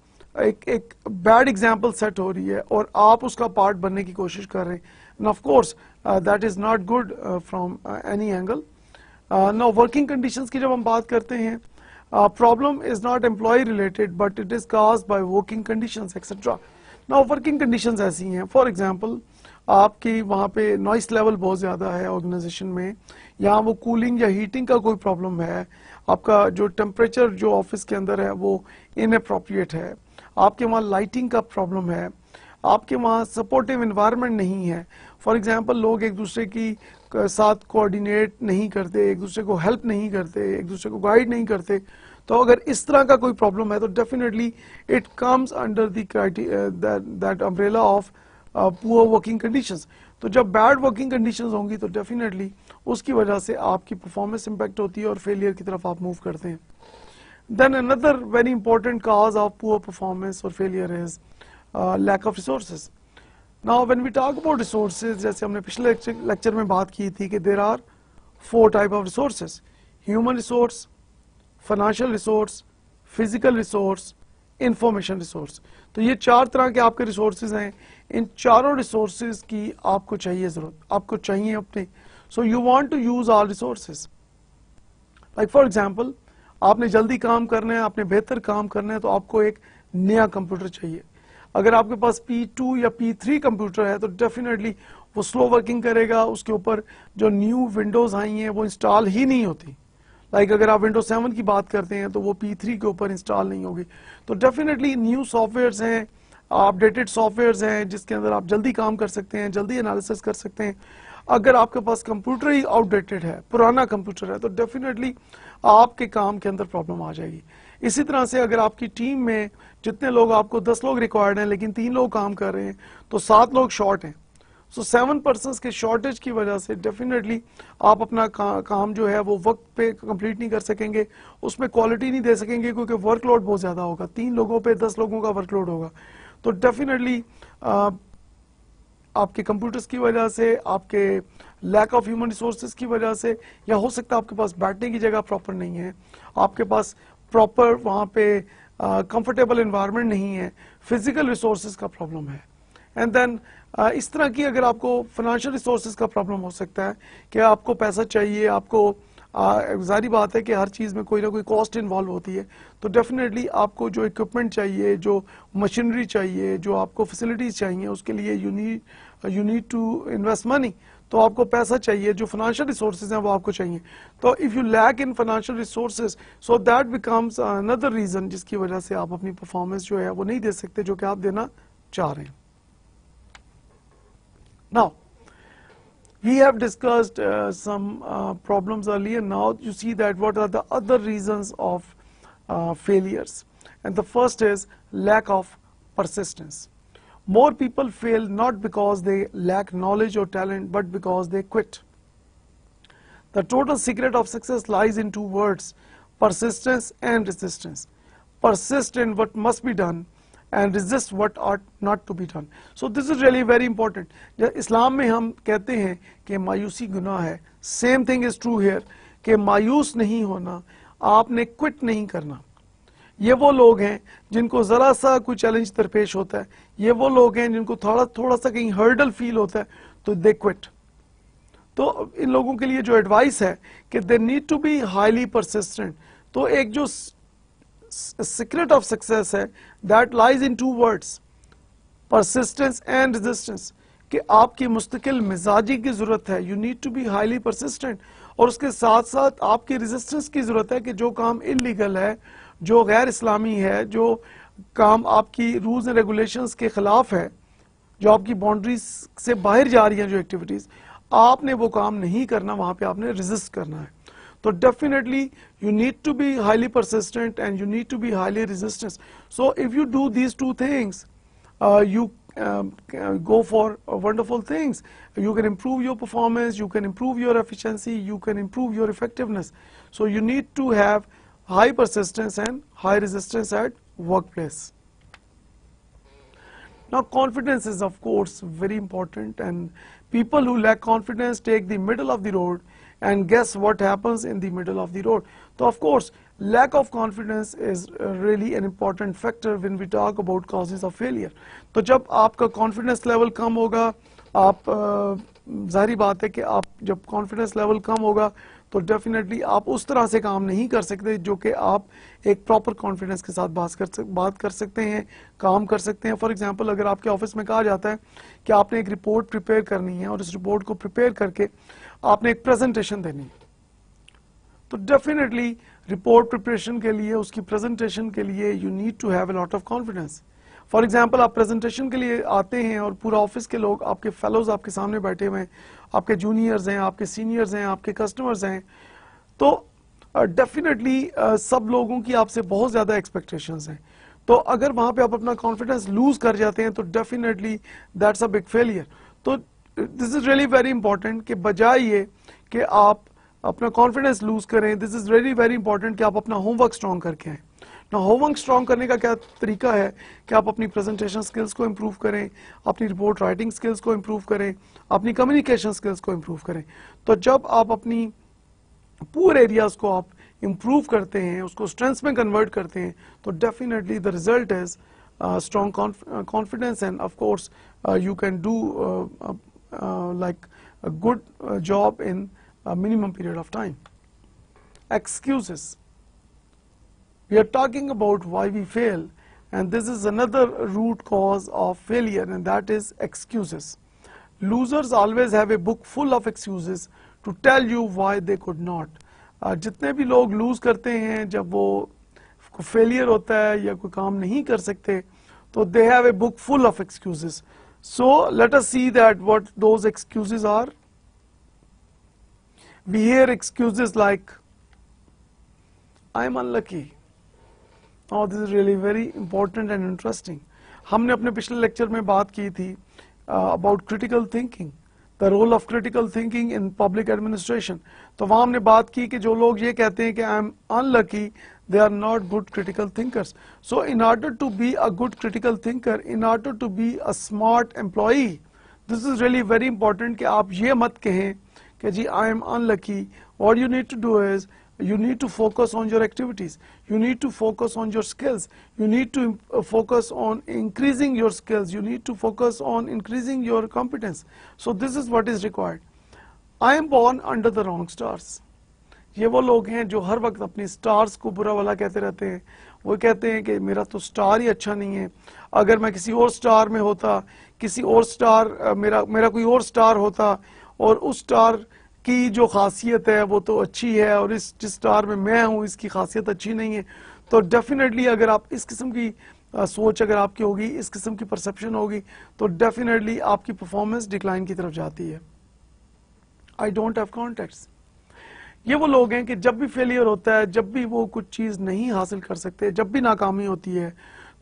एक एक बैड एग्जाम्पल सेट हो रही है और आप उसका पार्ट बनने की कोशिश कर रहे हैं of course that is not good from any angle now working conditions की जब हम बात करते हैं problem is not employee related but it is caused by working condition etcetera now working condition ऐसी हैं फॉर एग्जाम्पल आपकी वहाँ पे नॉइस लेवल बहुत ज़्यादा है ऑर्गेनाइजेशन में यहाँ वो कूलिंग या हीटिंग का कोई प्रॉब्लम है आपका जो टेम्परेचर जो ऑफिस के अंदर है वो इनअप्रोप्रिएट है आपके वहाँ लाइटिंग का प्रॉब्लम है आपके वहाँ सपोर्टिव इन्वायरमेंट नहीं है फॉर एग्जाम्पल लोग एक दूसरे की साथ कोऑर्डिनेट नहीं करते एक दूसरे को हेल्प नहीं करते एक दूसरे को गाइड नहीं करते तो अगर इस तरह का कोई प्रॉब्लम है तो definitely it comes under that umbrella of poor working condition तो जब बैड वर्किंग कंडीशन होंगी तो डेफिनेटली उसकी वजह से आपकी परफॉर्मेंस इम्पैक्ट होती है और फेलियर की तरफ आप मूव करते हैं then another very important cause of poor performance और failure is lack of resources now when we talk about resources जैसे हमने पिछले लेक्चर में बात की थी कि there are four type of resources human resource financial resource physical resource information resource तो ये चार तरह के आपके रिसोर्सेज हैं इन चारों रिसोर्स की आपको चाहिए ज़रूरत आपको चाहिए अपने so you want to use all resource like for example आपने जल्दी काम करना है आपने बेहतर काम करना है तो आपको एक नया कंप्यूटर चाहिए अगर आपके पास P2 या P3 कंप्यूटर है तो डेफिनेटली वो स्लो वर्किंग करेगा उसके ऊपर जो न्यू विंडोज़ आई हैं वो इंस्टॉल ही नहीं होती लाइक like अगर आप विंडोज सेवन की बात करते हैं तो वो P3 के ऊपर इंस्टॉल नहीं होगी तो डेफिनेटली न्यू सॉफ्टवेयर्स हैं अपडेटेड सॉफ्टवेयर हैं जिसके अंदर आप जल्दी काम कर सकते हैं जल्दी एनालिसिस कर सकते हैं अगर आपके पास कंप्यूटर ही आउटडेटेड है पुराना कंप्यूटर है तो डेफिनेटली आपके काम के अंदर प्रॉब्लम आ जाएगी इसी तरह से अगर आपकी टीम में जितने लोग आपको दस लोग रिक्वायर्ड हैं लेकिन तीन लोग काम कर रहे हैं तो सात लोग शॉर्ट हैं सो सेवन पर्सन के शॉर्टेज की वजह से डेफिनेटली आप अपना का, काम जो है वो वक्त पे कंप्लीट नहीं कर सकेंगे उसमें क्वालिटी नहीं दे सकेंगे क्योंकि वर्कलोड बहुत ज़्यादा होगा तीन लोगों पे दस लोगों का वर्कलोड होगा तो डेफिनेटली uh, आपके कंप्यूटर्स की वजह से आपके लैक ऑफ ह्यूमन रिसोर्सेज की वजह से या हो सकता है आपके पास बैठने की जगह प्रॉपर नहीं है आपके पास प्रॉपर वहाँ पे कंफर्टेबल uh, इन्वायरमेंट नहीं है फिजिकल रिसोर्स का प्रॉब्लम है एंड देन uh, इस तरह की अगर आपको फाइनेंशियल रिसोर्स का प्रॉब्लम हो सकता है कि आपको पैसा चाहिए आपको जारी बात है कि हर चीज़ में कोई ना कोई कॉस्ट इन्वॉल्व होती है तो डेफिनेटली आपको जो इक्विपमेंट चाहिए जो मशीनरी चाहिए जो आपको फैसिलिटीज़ चाहिए उसके लिए you need you need to invest money तो आपको पैसा चाहिए जो फाइनेंशियल रिसोर्सेज हैं वो आपको चाहिए तो if you lack in financial resources so that becomes another reason जिसकी वजह से आप अपनी परफॉर्मेंस जो है वो नहीं दे सकते जो कि आप देना चाह रहे हैं now We have discussed uh, some uh, problems earlier. Now you see that what are the other reasons of uh, failures. And the first is lack of persistence. More people fail not because they lack knowledge or talent, but because they quit. The total secret of success lies in two words, persistence and resistance. Persist in what must be done and resist what ought not to be done. So this is really very important. इस्लाम में हम कहते हैं कि मायूसी गुनाह है same thing is true here कि मायूस नहीं होना आपने क्विट नहीं करना ये वो लोग हैं जिनको ज़रा सा कोई चैलेंज दरपेश होता है ये वो लोग हैं जिनको थोड़ा थोड़ा सा कहीं हर्डल फील होता है तो दे क्विट तो इन लोगों के लिए जो एडवाइस है कि they need to be highly persistent तो एक जो सीक्रेट ऑफ सक्सेस है that lies in two words persistence and resistance कि आपकी मुस्तकिल मिजाजी की ज़रूरत है you need to be highly persistent और उसके साथ साथ आपकी रेजिस्टेंस की ज़रूरत है कि जो काम इलीगल है जो गैर इस्लामी है जो काम आपकी रूल्स एंड रेगुलेशंस के ख़िलाफ़ है जो आपकी बाउंड्रीज से बाहर जा रही हैं जो एक्टिविटीज़ आपने वो काम नहीं करना वहां पे आपने रेजिस्ट करना है So definitely you need to be highly persistent and you need to be highly resistant. So if you do these two things, uh, you um, uh, go for uh, wonderful things. You can improve your performance, you can improve your efficiency, you can improve your effectiveness. So you need to have high persistence and high resistance at workplace. Now confidence is of course very important and people who lack confidence take the middle of the road and guess what happens in the middle of the road so of course lack of confidence is really an important factor when we talk about causes of failure to jab aapka confidence level kam hoga aap zahiri baat hai ki aap jab confidence level kam hoga तो definitely आप उस तरह से काम नहीं कर सकते जो कि आप एक प्रॉपर कॉन्फिडेंस के साथ बात कर सक, बात कर सकते हैं काम कर सकते हैं फॉर एग्जांपल अगर आपके ऑफिस में कहा जाता है कि आपने एक रिपोर्ट प्रिपेयर करनी है और इस रिपोर्ट को प्रिपेयर करके आपने एक प्रेजेंटेशन देनी है तो डेफिनेटली रिपोर्ट प्रिपरेशन के लिए उसकी प्रेजेंटेशन के लिए you need to have lot of confidence for example आप प्रेजेंटेशन के लिए आते हैं और पूरा ऑफिस के लोग आपके फेलोज आपके सामने बैठे हुए हैं आपके जूनियर्स हैं आपके सीनियर्स हैं आपके कस्टमर्स हैं तो डेफिनेटली uh, uh, सब लोगों की आपसे बहुत ज़्यादा एक्सपेक्टेशन हैं तो अगर वहां पे आप अपना कॉन्फिडेंस लूज कर जाते हैं तो definitely that's a big failure तो this is really very important कि बजाय ये कि आप अपना कॉन्फिडेंस लूज करें this is really very important कि आप अपना होमवर्क स्ट्रॉन्ग करके आए ना होमवर्क स्ट्रॉन्ग करने का क्या तरीका है कि आप अपनी प्रेजेंटेशन स्किल्स को इम्प्रूव करें अपनी रिपोर्ट राइटिंग स्किल्स को इम्प्रूव करें अपनी कम्युनिकेशन स्किल्स को इम्प्रूव करें तो जब आप अपनी पुअर एरियाज को आप इम्प्रूव करते हैं उसको स्ट्रेंथ्स में कन्वर्ट करते हैं तो definitely the result is strong confidence and of course you can do Uh, like a good uh, job in a minimum period of time. Excuses. We are talking about why we fail and this is another root cause of failure and that is excuses. Losers always have a book full of excuses to tell you why they could not. Uh, जितने भी लोग loose करते हैं जब वो failure होता है या कोई काम नहीं कर सकते तो they have a book full of so let us see that what those excuses are. We hear excuses like, I am unlucky. Oh, this is really very important and interesting. हमने अपने पिछले लेक्चर में बात की थी about critical thinking the role of critical thinking in public administration तो वहाँ हमने बात की कि जो लोग ये कहते हैं कि I am unlucky they are not good critical thinkers so in order to be a good critical thinker in order to be a smart employee this is really very important कि आप ये मत कहें कि जी I am unlucky what you need to do is you need to focus on your activities you need to focus on your skills you need to focus on increasing your skills you need to focus on increasing your competence so this is what is required I am born under the wrong stars ये वो लोग हैं जो हर वक्त अपनी stars को बुरा वाला कहते रहते हैं वो कहते हैं कि मेरा तो स्टार ही अच्छा नहीं है अगर मैं किसी और स्टार में होता किसी और स्टार मेरा मेरा कोई और स्टार होता और उस स्टार की जो खासियत है वो तो अच्छी है और इस जिस स्टार में मैं हूँ इसकी खासियत अच्छी नहीं है तो डेफिनेटली अगर आप इस किस्म की आ, सोच अगर आपकी होगी इस किस्म की परसेप्शन होगी तो डेफिनेटली आपकी परफॉर्मेंस डिक्लाइन की तरफ जाती है आई डोंट हैव कॉन्टैक्ट्स ये वो लोग हैं कि जब भी फेलियर होता है जब भी वो कुछ चीज़ नहीं हासिल कर सकते जब भी नाकामी होती है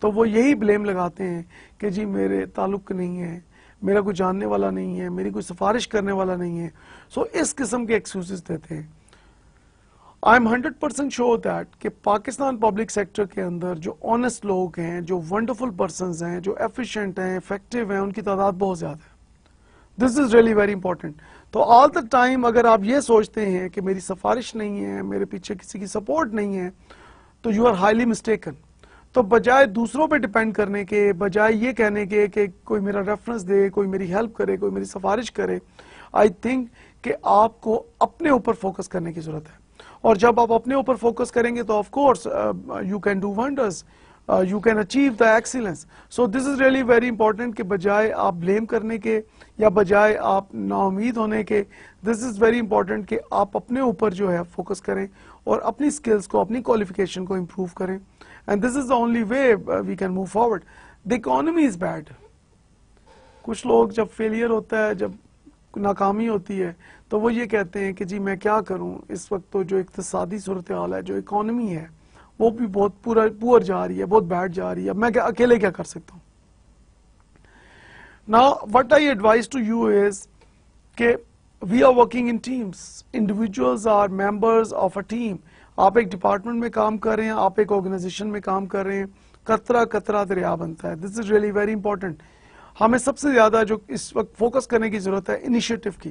तो वो यही ब्लेम लगाते हैं कि जी मेरे ताल्लुक नहीं है मेरा कोई जानने वाला नहीं है मेरी कोई सिफारिश करने वाला नहीं है सो so, इस किस्म के एक्सक्यूज देते हैं I am hundred percent sure that कि पाकिस्तान पब्लिक सेक्टर के अंदर जो ऑनेस्ट लोग हैं जो वंडरफुल पर्सन हैं जो एफिशिएंट हैं इफेक्टिव हैं उनकी तादाद बहुत ज़्यादा है this is really very important तो ऑल द टाइम अगर आप ये सोचते हैं कि मेरी सिफारिश नहीं है मेरे पीछे किसी की सपोर्ट नहीं है तो यू आर हाईली मिस्टेकन तो बजाय दूसरों पे डिपेंड करने के बजाय ये कहने के कि कोई मेरा रेफरेंस दे कोई मेरी हेल्प करे कोई मेरी सिफारिश करे आई थिंक कि आपको अपने ऊपर फोकस करने की जरूरत है और जब आप अपने ऊपर फोकस करेंगे तो of course you can do wonders uh, you can achieve the excellence so this is really very important कि बजाय आप blame करने के या बजाय आप नाउमीद होने के this is very important कि आप अपने ऊपर जो है focus करें और अपनी skills को अपनी qualification को improve करें and this is the only way we can move forward the economy is bad कुछ लोग जब failure होता है जब नाकामी होती है तो वो ये कहते हैं कि जी मैं क्या करूं इस वक्त तो जो इकतसादी सूरत हाल है जो इकॉनमी है वो भी बहुत पूरा पुअर जा रही है बहुत बैड जा रही है मैं क्या अकेले क्या कर सकता हूँ ना what I advise to you is के we are working in teams individuals are members of a team आप एक डिपार्टमेंट में काम कर रहे हैं आप एक ऑर्गेनाइजेशन में काम कर रहे हैं कतरा कतरा दरिया बनता है this is really very important हमें सबसे ज्यादा जो इस वक्त फोकस करने की जरूरत है इनिशिएटिव की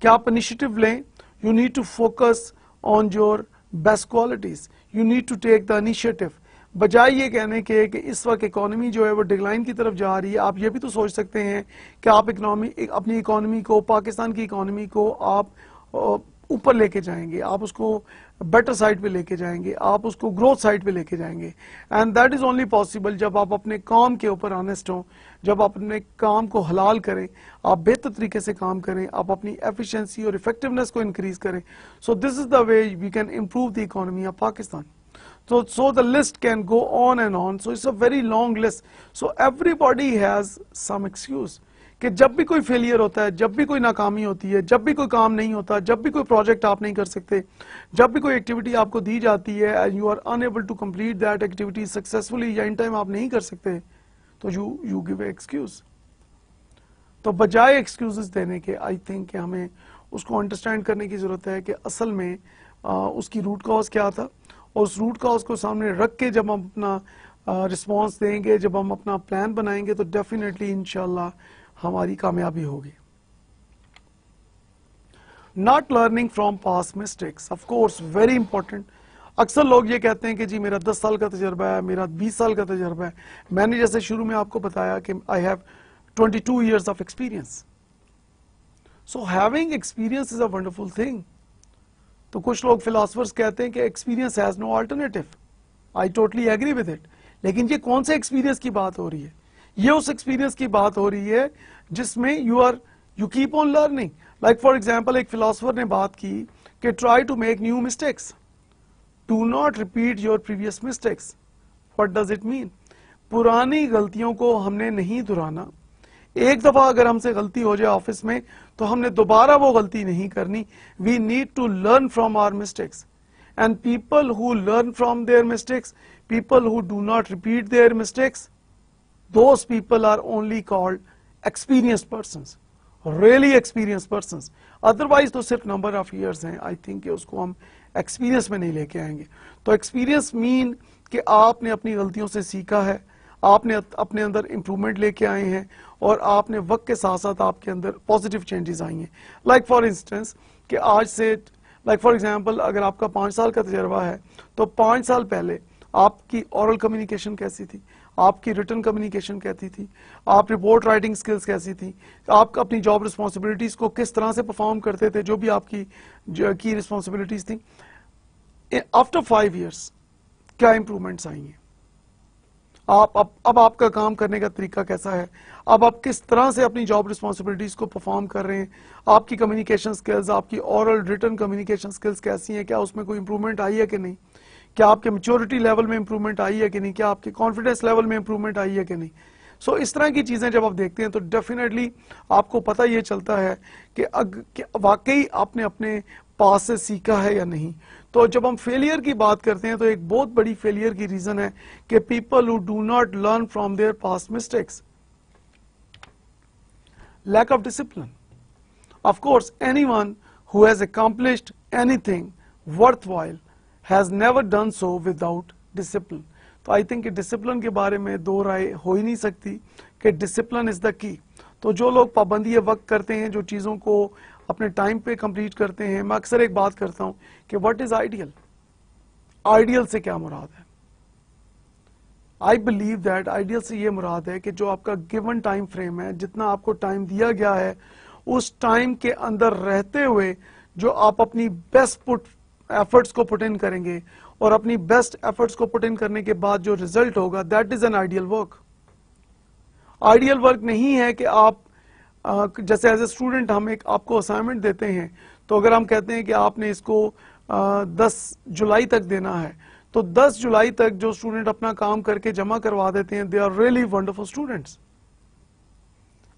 क्या आप इनिशिएटिव लें you need to focus on your best qualities you need to take the initiative बजाय ये कहने के कि इस वक्त इकोनॉमी जो है वो डिक्लाइन की तरफ जा रही है आप ये भी तो सोच सकते हैं कि आप इकोनॉमी अपनी इकोनॉमी को पाकिस्तान की इकोनॉमी को आप ऊपर लेके जाएंगे आप उसको बेटर साइड पे लेके जाएंगे आप उसको ग्रोथ साइड पे लेके जाएंगे and that is only possible जब आप अपने काम के ऊपर ऑनेस्ट हो जब आप अपने काम को हलाल करें आप बेहतर तरीके से काम करें आप अपनी एफिशिएंसी और इफेक्टिवनेस को इंक्रीज करें so this is the way we can improve the economy of Pakistan so so the list can go on and on so it's a very long list so everybody has some excuse कि जब भी कोई failure होता है जब भी कोई नाकामी होती है जब भी कोई काम नहीं होता जब भी कोई प्रोजेक्ट आप नहीं कर सकते जब भी कोई एक्टिविटी आपको दी जाती है and you are unable to complete that activity successfully या इन टाइम आप नहीं कर सकते तो यू यू गिव एक्सक्यूज तो बजाय एक्सक्यूज देने के आई थिंक हमें उसको अंडरस्टैंड करने की ज़रूरत है कि असल में आ, उसकी रूट कॉज क्या था और उस रूट कॉज को सामने रख के जब हम अपना रिस्पॉन्स देंगे जब हम अपना प्लान बनाएंगे तो डेफिनेटली इनशाला हमारी कामयाबी होगी not learning from past mistakes of course very important अक्सर लोग ये कहते हैं कि जी मेरा 10 साल का तजर्बा है मेरा 20 साल का तजर्बा है मैंने जैसे शुरू में आपको बताया कि I have 22 years of experience so having experience is a wonderful thing तो कुछ लोग फिलोसफर्स कहते हैं कि experience has no alternative I totally agree with it लेकिन ये कौन से एक्सपीरियंस की बात हो रही है ये उस एक्सपीरियंस की बात हो रही है जिसमें you are you keep on learning like for example एक फिलोसफर ने बात की कि try to make new mistakes do not repeat your previous mistakes what does it mean पुरानी गलतियों को हमने नहीं दोहराना एक दफा अगर हमसे गलती हो जाए ऑफिस में तो हमने दोबारा वो गलती नहीं करनी we need to learn from our mistakes and people who learn from their mistakes people who do not repeat their mistakes those people are only called experienced persons really experienced persons otherwise तो सिर्फ number of years हैं I think कि उसको हम experience में नहीं लेके आएंगे तो experience mean कि आपने अपनी गलतियों से सीखा है आपने अपने अंदर इम्प्रूवमेंट लेके आए हैं और आपने वक्त के साथ साथ आपके अंदर पॉजिटिव चेंजेस आई हैं लाइक फॉर इंस्टेंस कि आज से लाइक फॉर एग्जांपल अगर आपका पाँच साल का तजर्बा है तो पाँच साल पहले आपकी औरल कम्युनिकेशन कैसी थी आपकी रिटर्न कम्युनिकेशन कैसी थी आप रिपोर्ट राइटिंग स्किल्स कैसी थी आप अपनी जॉब रिस्पॉन्सिबिलिटीज़ को किस तरह से परफॉर्म करते थे जो भी आपकी की रिस्पॉन्सिबिलिटीज़ थी आफ्टर फाइव ईयर्स क्या इंप्रूवमेंट्स आई हैं आप अब अब आपका काम करने का तरीका कैसा है अब आप किस तरह से अपनी जॉब रिस्पॉन्सिबिलिटीज़ को परफॉर्म कर रहे हैं आपकी कम्युनिकेशन स्किल्स आपकी ओरल रिटर्न कम्युनिकेशन स्किल्स कैसी हैं क्या उसमें कोई इंप्रूवमेंट आई है कि नहीं क्या आपके मेच्योरिटी लेवल में इंप्रूवमेंट आई है कि नहीं क्या आपके कॉन्फिडेंस लेवल में इंप्रूवमेंट आई है कि नहीं सो so, इस तरह की चीज़ें जब आप देखते हैं तो डेफिनेटली आपको पता ये चलता है कि, अग, वाकई आपने अपने पास से सीखा है या नहीं तो जब हम फेलियर की बात करते हैं तो एक बहुत बड़ी फेलियर की रीज़न है कि people who do not learn from their past mistakes lack of discipline. Of course, anyone who anything worthwhile has never done so without discipline तो आई थिंक डिसिप्लिन के बारे में दो राय हो ही नहीं सकती कि डिसिप्लिन इज़ द की तो जो लोग पाबंदी वक्त करते हैं जो चीज़ों को अपने टाइम पे कंप्लीट करते हैं मैं अक्सर एक बात करता हूं कि व्हाट इज़ आइडियल आइडियल से क्या मुराद है आई बिलीव दैट आइडियल से ये मुराद है कि जो आपका गिवन टाइम फ्रेम है जितना आपको टाइम दिया गया है उस टाइम के अंदर रहते हुए जो आप अपनी बेस्ट पुट एफर्ट्स को पुट इन करेंगे और अपनी बेस्ट एफर्ट्स को पुट इन करने के बाद जो रिजल्ट होगा that is an ideal work ideal work नहीं है कि आप जैसे एज ए स्टूडेंट हम एक आपको असाइनमेंट देते हैं तो अगर हम कहते हैं कि आपने इसको दस जुलाई तक देना है तो 10 जुलाई तक जो स्टूडेंट अपना काम करके जमा करवा देते हैं they are really wonderful students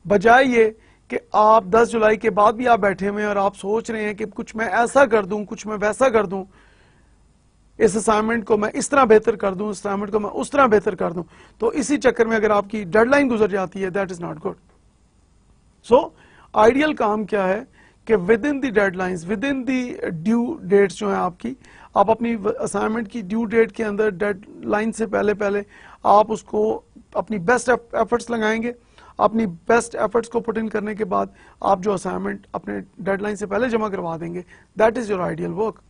बजाय ये कि आप 10 जुलाई के बाद भी आप बैठे हुए हैं और आप सोच रहे हैं कि कुछ मैं ऐसा कर दूं कुछ मैं वैसा कर दूं इस असाइनमेंट को मैं इस तरह बेहतर कर दूं असाइनमेंट को मैं उस तरह बेहतर कर दूं तो इसी चक्कर में अगर आपकी डेडलाइन गुजर जाती है that is not good so ideal काम क्या है कि within the deadlines within the due dates जो है आपकी आप अपनी असाइनमेंट की ड्यू डेट के अंदर लाइन से पहले पहले आप उसको अपनी बेस्ट एफर्ट्स लगाएंगे अपनी बेस्ट एफर्ट्स को पुट इन करने के बाद आप जो असाइनमेंट अपने डेडलाइन से पहले जमा करवा देंगे that is your ideal work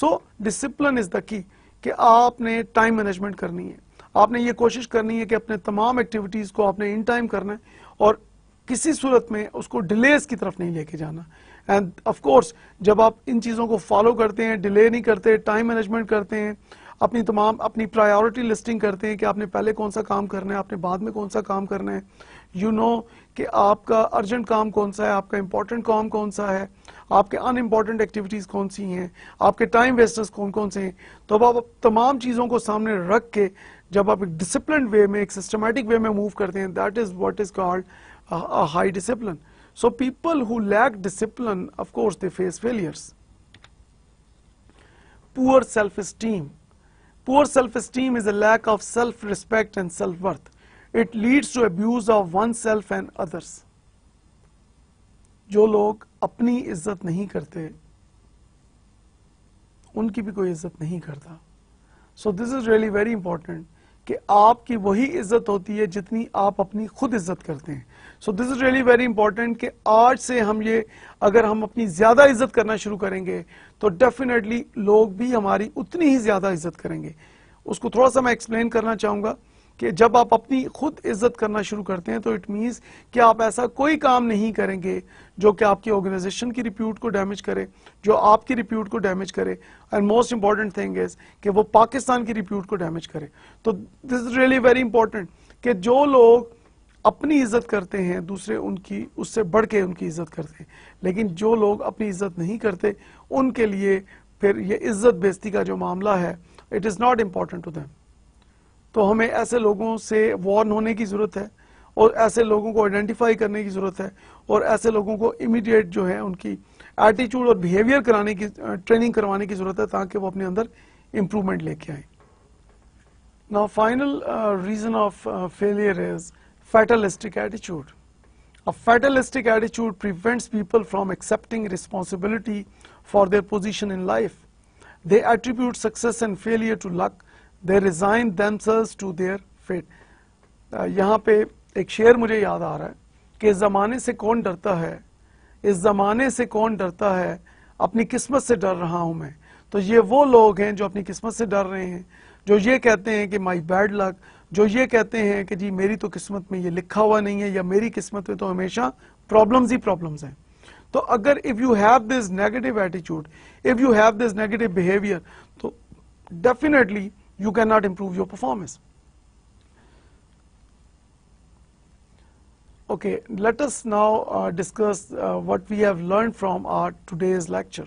so discipline is the key कि आपने टाइम मैनेजमेंट करनी है आपने ये कोशिश करनी है कि अपने तमाम एक्टिविटीज़ को आपने इन टाइम करना है और किसी सूरत में उसको डिलेज की तरफ नहीं लेके जाना एंड ऑफ कोर्स जब आप इन चीज़ों को फॉलो करते हैं डिले नहीं करते टाइम मैनेजमेंट करते हैं अपनी तमाम अपनी प्रायोरिटी लिस्टिंग करते हैं कि आपने पहले कौन सा काम करना है आपने बाद में कौन सा काम करना है यू नो कि आपका अर्जेंट काम कौन सा है आपका इंपॉर्टेंट काम कौन सा है आपके अन इम्पॉर्टेंट एक्टिविटीज़ कौन सी हैं आपके टाइम वेस्टर्स कौन कौन से हैं तो अब आप तमाम चीज़ों को सामने रख के जब आप एक डिसिप्लिन वे में एक सिस्टमेटिक वे में मूव करते हैं that is what is called high discipline so people who lack discipline of course they face failures poor self esteem poor self esteem is a lack of self respect and self worth it leads to abuse of oneself and others जो लोग अपनी इज्जत नहीं करते उनकी भी कोई इज्जत नहीं करता so this is really very important कि आपकी वही इज्जत होती है जितनी आप अपनी खुद इज्जत करते हैं so this is really very important कि आज से हम ये अगर हम अपनी ज्यादा इज्जत करना शुरू करेंगे तो डेफिनेटली लोग भी हमारी उतनी ही ज्यादा इज्जत करेंगे उसको थोड़ा सा मैं एक्सप्लेन करना चाहूंगा कि जब आप अपनी खुद इज्जत करना शुरू करते हैं तो इट मीन्स कि आप ऐसा कोई काम नहीं करेंगे जो कि आपकी ऑर्गेनाइजेशन की रिप्यूट को डैमेज करे जो आपकी रिप्यूट को डैमेज करे and most important thing is कि वो पाकिस्तान की रिप्यूट को डैमेज करे तो this is really very important कि जो लोग अपनी इज्जत करते हैं दूसरे उनकी उससे बढ़ के उनकी इज्जत करते हैं लेकिन जो लोग अपनी इज्जत नहीं करते उनके लिए फिर ये इज्जत बेजती का जो मामला है it is not important to them तो हमें ऐसे लोगों से वार्न होने की जरूरत है और ऐसे लोगों को आइडेंटिफाई करने की जरूरत है और ऐसे लोगों को इमीडिएट जो है उनकी एटीट्यूड और बिहेवियर कराने की ट्रेनिंग करवाने की जरूरत है ताकि वो अपने अंदर इम्प्रूवमेंट लेके आए ना final reason of failure is fatalistic attitude a fatalistic attitude prevents people from accepting responsibility for their position in life they attribute success and failure to luck they resign themselves to their fate यहाँ पे एक शेर मुझे याद आ रहा है कि इस ज़माने से कौन डरता है इस ज़माने से कौन डरता है अपनी किस्मत से डर रहा हूं मैं तो ये वो लोग हैं जो अपनी किस्मत से डर रहे हैं जो ये कहते हैं कि माई बैड लक जो ये कहते हैं कि जी मेरी तो किस्मत में ये लिखा हुआ नहीं है या मेरी किस्मत में तो हमेशा प्रॉब्लम्स ही प्रॉब्लम्स हैं तो अगर if you have this negative attitude if you have this negative behaviour तो definitely you cannot improve your performance. Okay, let us now uh, discuss uh, what we have learned from our today's lecture.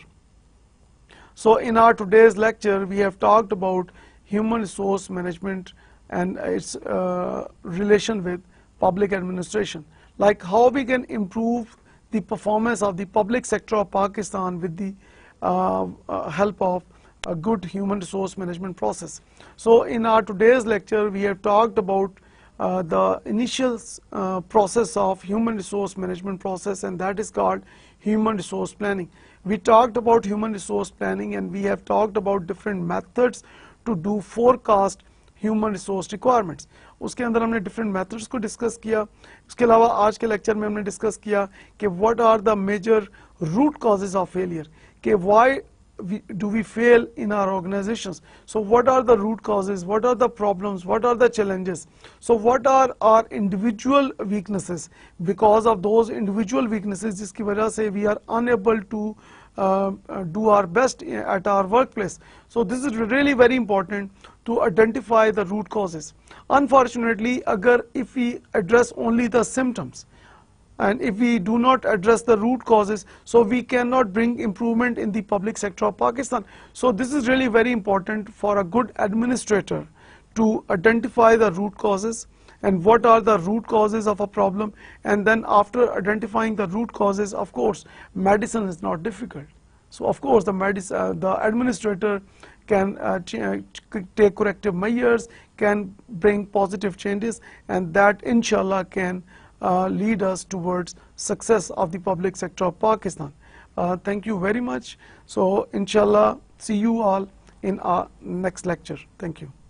So, in our today's lecture, we have talked about human resource management and its uh, relation with public administration, like how we can improve the performance of the public sector of Pakistan with the uh, uh, help of a good human resource management process. So in our today's lecture we have talked about uh, the initial uh, process of human resource management process and that is called human resource planning. We talked about human resource planning and we have talked about different methods to do forecast human resource requirements. उसके अंदर हमने different methods को discuss किया उसके अलावा आज के lecture में हमने discuss किया कि what are the major root causes of failure? कि why we, do we fail in our organizations? So what are the root causes? What are the problems? What are the challenges? So what are our individual weaknesses? Because of those individual weaknesses, this वजह we are unable to uh, uh, do our best at our workplace. So this is really very important to identify the root causes. Unfortunately, agar if we address only the symptoms, and if we do not address the root causes so we cannot bring improvement in the public sector of Pakistan. So this is really very important for a good administrator to identify the root causes and what are the root causes of a problem and then after identifying the root causes of course medicine is not difficult. So of course the, uh, the administrator can uh, uh take corrective measures, can bring positive changes and that inshallah can uh, lead us towards success of the public sector of Pakistan. Uh, thank you very much. So, inshallah, see you all in our next lecture. Thank you.